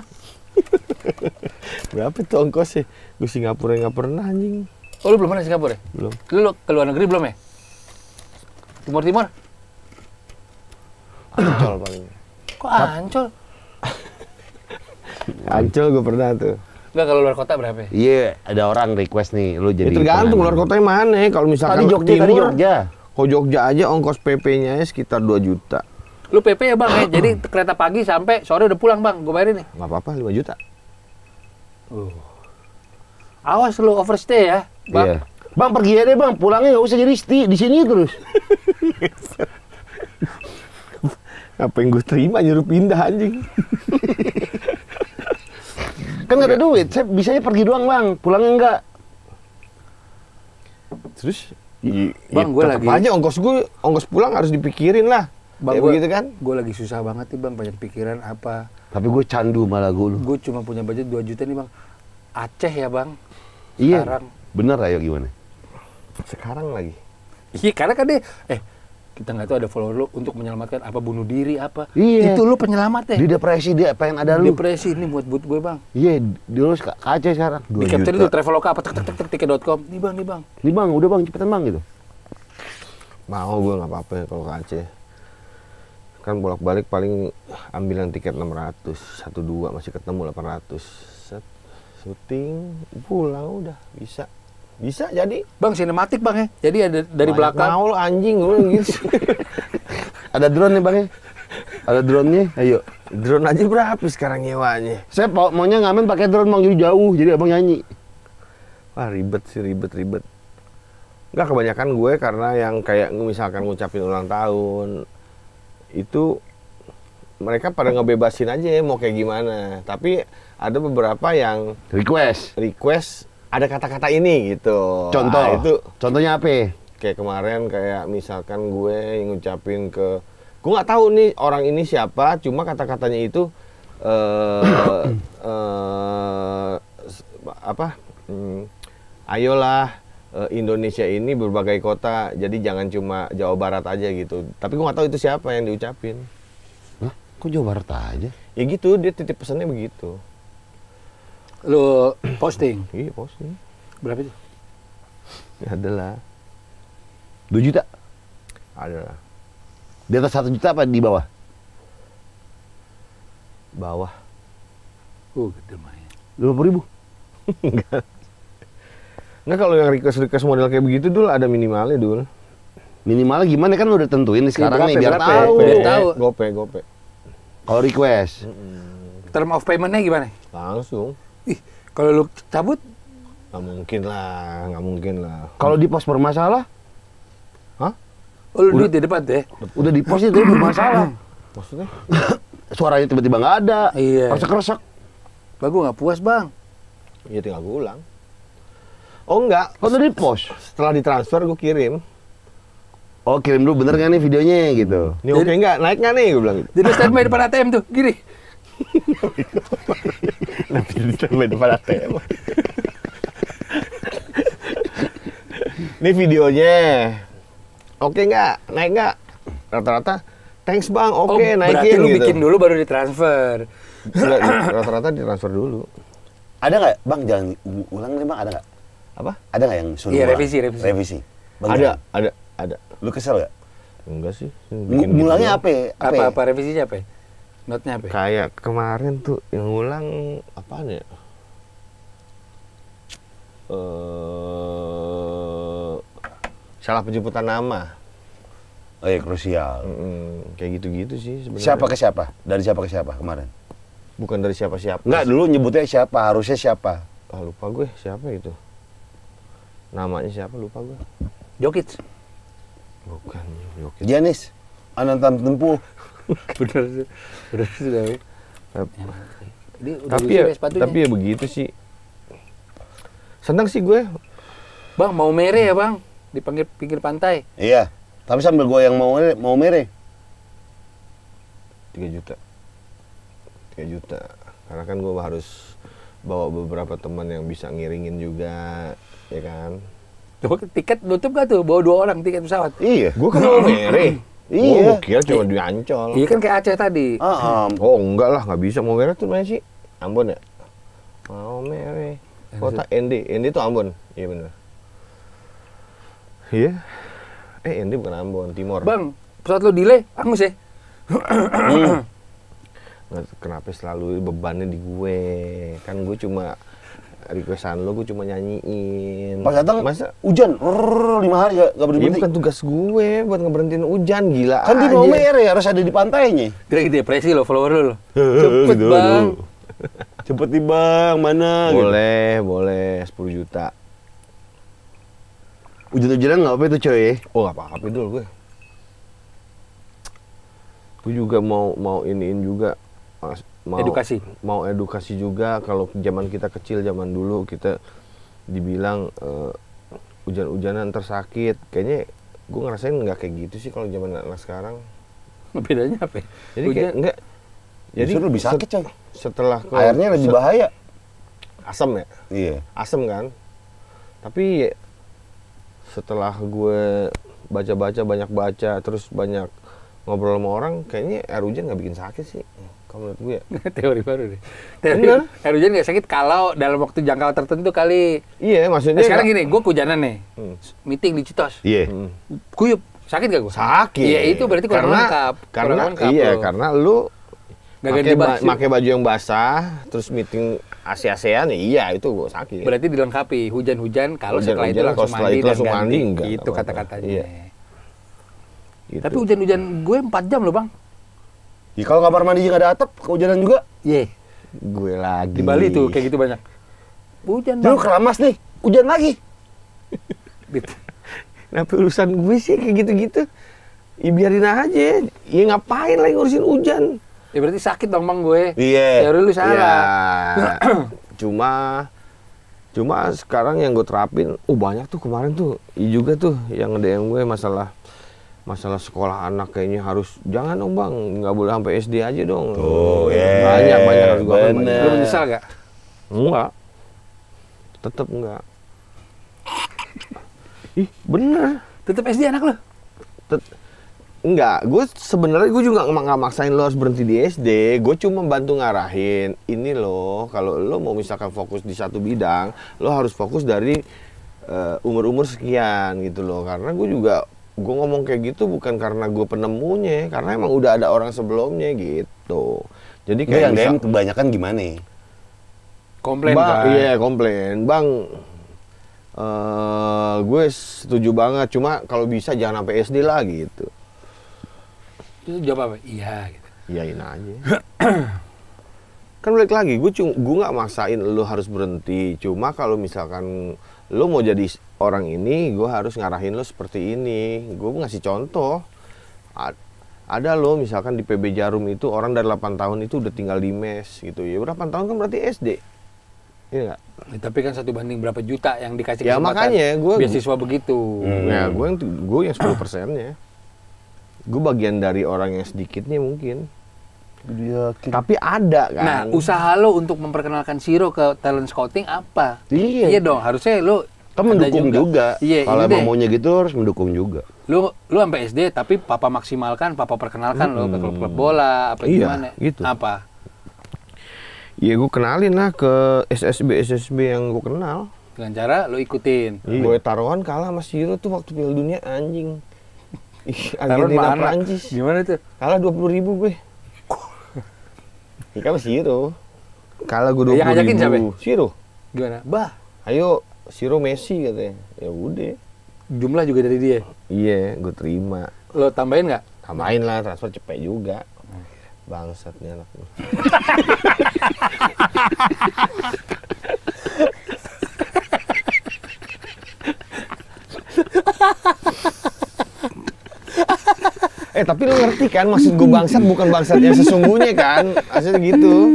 Berapa tuh ongkos sih? Gue Singapura nggak pernah anjing. Oh lu belum pernah Singapura? Ya? Belum. Lu ke luar negeri belum ya? Timur Timur? Ancol paling. Kok Ancol? Ancol gue pernah tuh. Enggak kalau luar kota berapa? Ya? Iya, yeah, ada orang request nih lu jadi. Ya, tergantung luar kotanya mana. Kalau misalkan tadi Jogja, Timur, tadi Jogja. Kok Jogja aja ongkos PP-nya sekitar 2 juta. Lu PP ya bang ya? Jadi kereta pagi sampai sore udah pulang bang, gue bayarin nih. Gak apa-apa, 5 juta. Uh. Awas lu overstay ya, Bang. yeah. Bang pergi aja deh Bang, pulangnya nggak usah jadi sti, di sini terus. Apa yang gue terima nyuruh pindah anjing. kan nggak ada duit, saya bisanya pergi doang Bang, pulangnya enggak. Terus I, ya bang, gue lagi aja ongkos gue ongkos pulang harus dipikirin lah. Bang, ya, gue, begitu kan? Gue lagi susah banget nih bang, banyak pikiran apa tapi gue candu sama lagu lu. Gue cuma punya budget 2 juta nih bang. Aceh ya bang. Iya. Sekarang. Bener ayo ya, gimana? Sekarang lagi. Iya karena kan deh, eh kita nggak tahu ada follower lu untuk menyelamatkan apa bunuh diri apa iya. itu lu penyelamat ya di depresi dia pengen ada lu depresi ini buat buat gue bang iya dulu kaca sekarang di capture itu traveloka apa tek tek tek tiket.com nih bang nih bang nih bang udah bang cepetan bang gitu mau gue nggak apa-apa ya kalau ke Aceh kan bolak-balik paling ambil yang tiket 600 dua masih ketemu 800 Set, syuting pulang udah bisa bisa jadi bang sinematik bang ya jadi ada dari Banyak belakang mau anjing gue gitu ada drone nih bang ya ada drone-nya ayo drone aja berapa sekarang nyewanya saya maunya ngamen pakai drone mau jauh jadi abang nyanyi wah ribet sih ribet ribet Enggak kebanyakan gue karena yang kayak misalkan ngucapin ulang tahun itu mereka pada ngebebasin aja ya mau kayak gimana tapi ada beberapa yang request request ada kata-kata ini gitu contoh nah, itu contohnya apa kayak kemarin kayak misalkan gue ngucapin ke gue nggak tahu nih orang ini siapa cuma kata-katanya itu eh uh, uh, apa hmm, ayolah Eh, Indonesia ini berbagai kota jadi jangan cuma Jawa Barat aja gitu tapi gue nggak tahu itu siapa yang diucapin Hah? kok Jawa Barat aja ya gitu dia titip pesannya begitu lo posting iya posting berapa itu ya, adalah 2 juta adalah di atas satu juta apa di bawah bawah oh gede gitu, mah ya. puluh ribu enggak Enggak kalau yang request request model kayak begitu dulu ada minimalnya dulu Minimalnya gimana kan udah tentuin iya, sekarang gope, nih biar tahu. Biar tahu. Gope gope. Kalau request. Mm-hmm. Term of paymentnya gimana? Langsung. Ih, kalau lu cabut Gak mungkin lah, gak mungkin lah. Kalau di pos bermasalah? Hah? Oh, lu duit di depan deh. Ya? Udah di pos itu bermasalah. Maksudnya? Suaranya tiba-tiba nggak ada. Iya. Resek-resek. Bagus gue nggak puas, Bang. Ya tinggal gue ulang. Oh enggak. Oh tadi pos. Setelah ditransfer gue kirim. Oh kirim dulu bener gak nih videonya gitu. Ini oke okay enggak? Naik gak nih? Gue bilang gitu. Jadi standby depan ATM tuh, gini. Nanti di standby depan ATM. Ini videonya. Oke okay nggak? Naik nggak? Rata-rata, thanks bang, oh, oke okay, oh, naikin berarti lu gitu. bikin dulu baru ditransfer. Rata-rata ditransfer dulu. Ada nggak, bang? Jangan ulang nih bang, ada nggak? apa? Ada nggak yang suruh? Iya revisi, revisi. Revisi. Bang ada, ada, ada. Lu kesel nggak? Enggak sih. Ngulangnya ya? apa, apa? Apa? Ya? Apa revisinya apa? Ya? Notnya apa? Kayak kemarin tuh yang ngulang nih? ya? Uh, salah penjemputan nama. Oh iya krusial. mm kayak gitu-gitu sih sebenarnya. Siapa ke siapa? Dari siapa ke siapa kemarin? Bukan dari siapa-siapa. Enggak, dulu nyebutnya siapa, harusnya siapa. Ah, lupa gue siapa itu namanya siapa lupa gue Jokic bukan Jokic Janis anantam Tempuh bener sih bener sih tapi tapi ya, tapi ya begitu sih seneng sih gue bang mau mere ya bang di pinggir, pantai iya tapi sambil gue yang mau mere, mau mere tiga juta tiga juta karena kan gue harus bawa beberapa teman yang bisa ngiringin juga ya kan Tuh, tiket nutup gak tuh bawa dua orang tiket pesawat iya gue ke Mere. iya oh, gue kira cuma di Ancol iya kan kayak Aceh tadi uh, um. oh enggak lah nggak bisa mau Mere tuh mana sih Ambon ya Mau Maumere kota eh, ND ND tuh Ambon iya benar. iya eh ND bukan Ambon Timor bang pesawat lo delay angus ya hmm. kenapa selalu bebannya di gue kan gue cuma requestan lo gue cuma nyanyiin pas datang masa hujan lima hari gak, gak berhenti ini bukan tugas gue buat ngeberhentiin hujan gila kan di nomer ya harus ada di pantainya kira kira gitu ya, depresi lo follower lo cepet gitu, bang cepet nih bang mana boleh gitu. boleh 10 juta hujan-hujanan nggak apa itu coy oh nggak apa-apa lo gue gue juga mau mau iniin juga Mas, mau edukasi mau edukasi juga kalau zaman kita kecil zaman dulu kita dibilang eh, hujan-hujanan tersakit kayaknya gue ngerasain nggak kayak gitu sih kalau zaman anak sekarang bedanya apa ya? jadi kayak enggak jadi Justru lebih sakit coy setelah ke, airnya lebih bahaya asam ya iya asam kan tapi setelah gue baca-baca banyak baca terus banyak ngobrol sama orang kayaknya air hujan nggak bikin sakit sih kalau menurut gue. Ya. Teori baru deh. Teori, Bener. Air hujan gak sakit kalau dalam waktu jangka tertentu kali. Iya, maksudnya. Nah, sekarang gini, gue kehujanan nih. Hmm. Meeting di Citos. Iya. Yeah. Hmm. Kuyup. Sakit gak gue? Sakit. Iya, itu berarti kurang karena, lengkap. Karena, kurang lengkap iya, lo. karena lu pakai baju. Ba baju yang basah, terus meeting Asia-Asean iya itu gue sakit. Berarti dilengkapi hujan-hujan kalau hujan, setelah hujan, itu langsung mandi langsung mandi enggak. Itu kata-katanya. Iya. Gitu. Tapi hujan-hujan gue 4 jam loh, Bang. Ya, kalau kamar mandi nggak ada atap, kehujanan juga? Ye, gue lagi. Di Bali tuh kayak gitu banyak. Hujan. Lu keramas nih, hujan lagi. Bit. Gitu. Kenapa urusan gue sih kayak gitu-gitu? Ya biarin aja. Ya ngapain lagi ngurusin hujan? Ya berarti sakit dong bang gue. Iya. Yeah. Ya lu salah. Yeah. Iya. cuma cuma sekarang yang gue terapin, oh banyak tuh kemarin tuh, I iya juga tuh yang DM gue masalah masalah sekolah anak kayaknya harus jangan dong bang nggak boleh sampai SD aja dong Tuh, yeah, banyak banyak harus gue banyak. lu menyesal gak? enggak tetap enggak ih bener tetap SD anak lo Tet enggak gue sebenarnya gue juga nggak maksain lo harus berhenti di SD gue cuma bantu ngarahin ini lo kalau lo mau misalkan fokus di satu bidang lo harus fokus dari eh, umur-umur uh, sekian gitu loh karena gue juga gue ngomong kayak gitu bukan karena gue penemunya, karena emang udah ada orang sebelumnya gitu. Jadi kayak yang DM kebanyakan gimana? Komplain bang, kan? Iya komplain, bang. Uh, eh, gue setuju banget, cuma kalau bisa jangan sampai SD lah gitu. itu jawab apa? Iya. Gitu. Iyain aja. kan balik lagi, gue gue nggak masain lo harus berhenti. Cuma kalau misalkan lo mau jadi orang ini gue harus ngarahin lo seperti ini gue ngasih contoh ada lo misalkan di PB Jarum itu orang dari 8 tahun itu udah tinggal di mes gitu ya 8 tahun kan berarti SD Iya gak? Ya, tapi kan satu banding berapa juta yang dikasih ya, makanya gue beasiswa begitu. Hmm. Ya, gue yang gue yang 10 persennya. Gue bagian dari orang yang sedikitnya mungkin. ya, Tapi ada kan. Nah, usaha lo untuk memperkenalkan Siro ke talent scouting apa? Iya, iya dong, harusnya lo kan mendukung juga, juga. Yeah, kalau emang deh. maunya gitu harus mendukung juga lu lu sampai SD tapi papa maksimalkan papa perkenalkan hmm. lo ke klub-klub bola apa iya, gimana gitu. apa ya gue kenalin lah ke SSB SSB yang gue kenal dengan cara lu ikutin iya. gue taruhan kalah sama Siro tuh waktu Piala Dunia anjing Argentina Prancis gimana itu kalah dua puluh ribu gue Ikan masih Siro kalah gue dua puluh ribu Siro gimana bah ayo Siro Messi katanya. Ya udah. Jumlah juga dari dia. Iya, gue terima. Lo tambahin nggak? Tambahin lah, transfer cepet juga. Bangsat nih anak eh tapi lo ngerti kan maksud gue bangsat bukan bangsat yang sesungguhnya kan asal gitu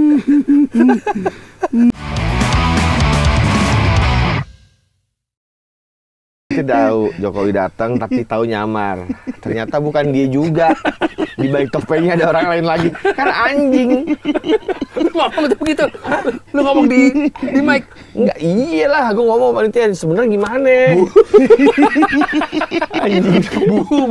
tahu Jokowi datang tapi tahu nyamar. Ternyata bukan dia juga. Di balik topengnya ada orang lain lagi. Kan anjing. Lu ngomong tuh begitu. Lu ngomong di di mic. Enggak, iyalah gua ngomong panitia sebenarnya gimana. Bu. anjing. Bu, bu.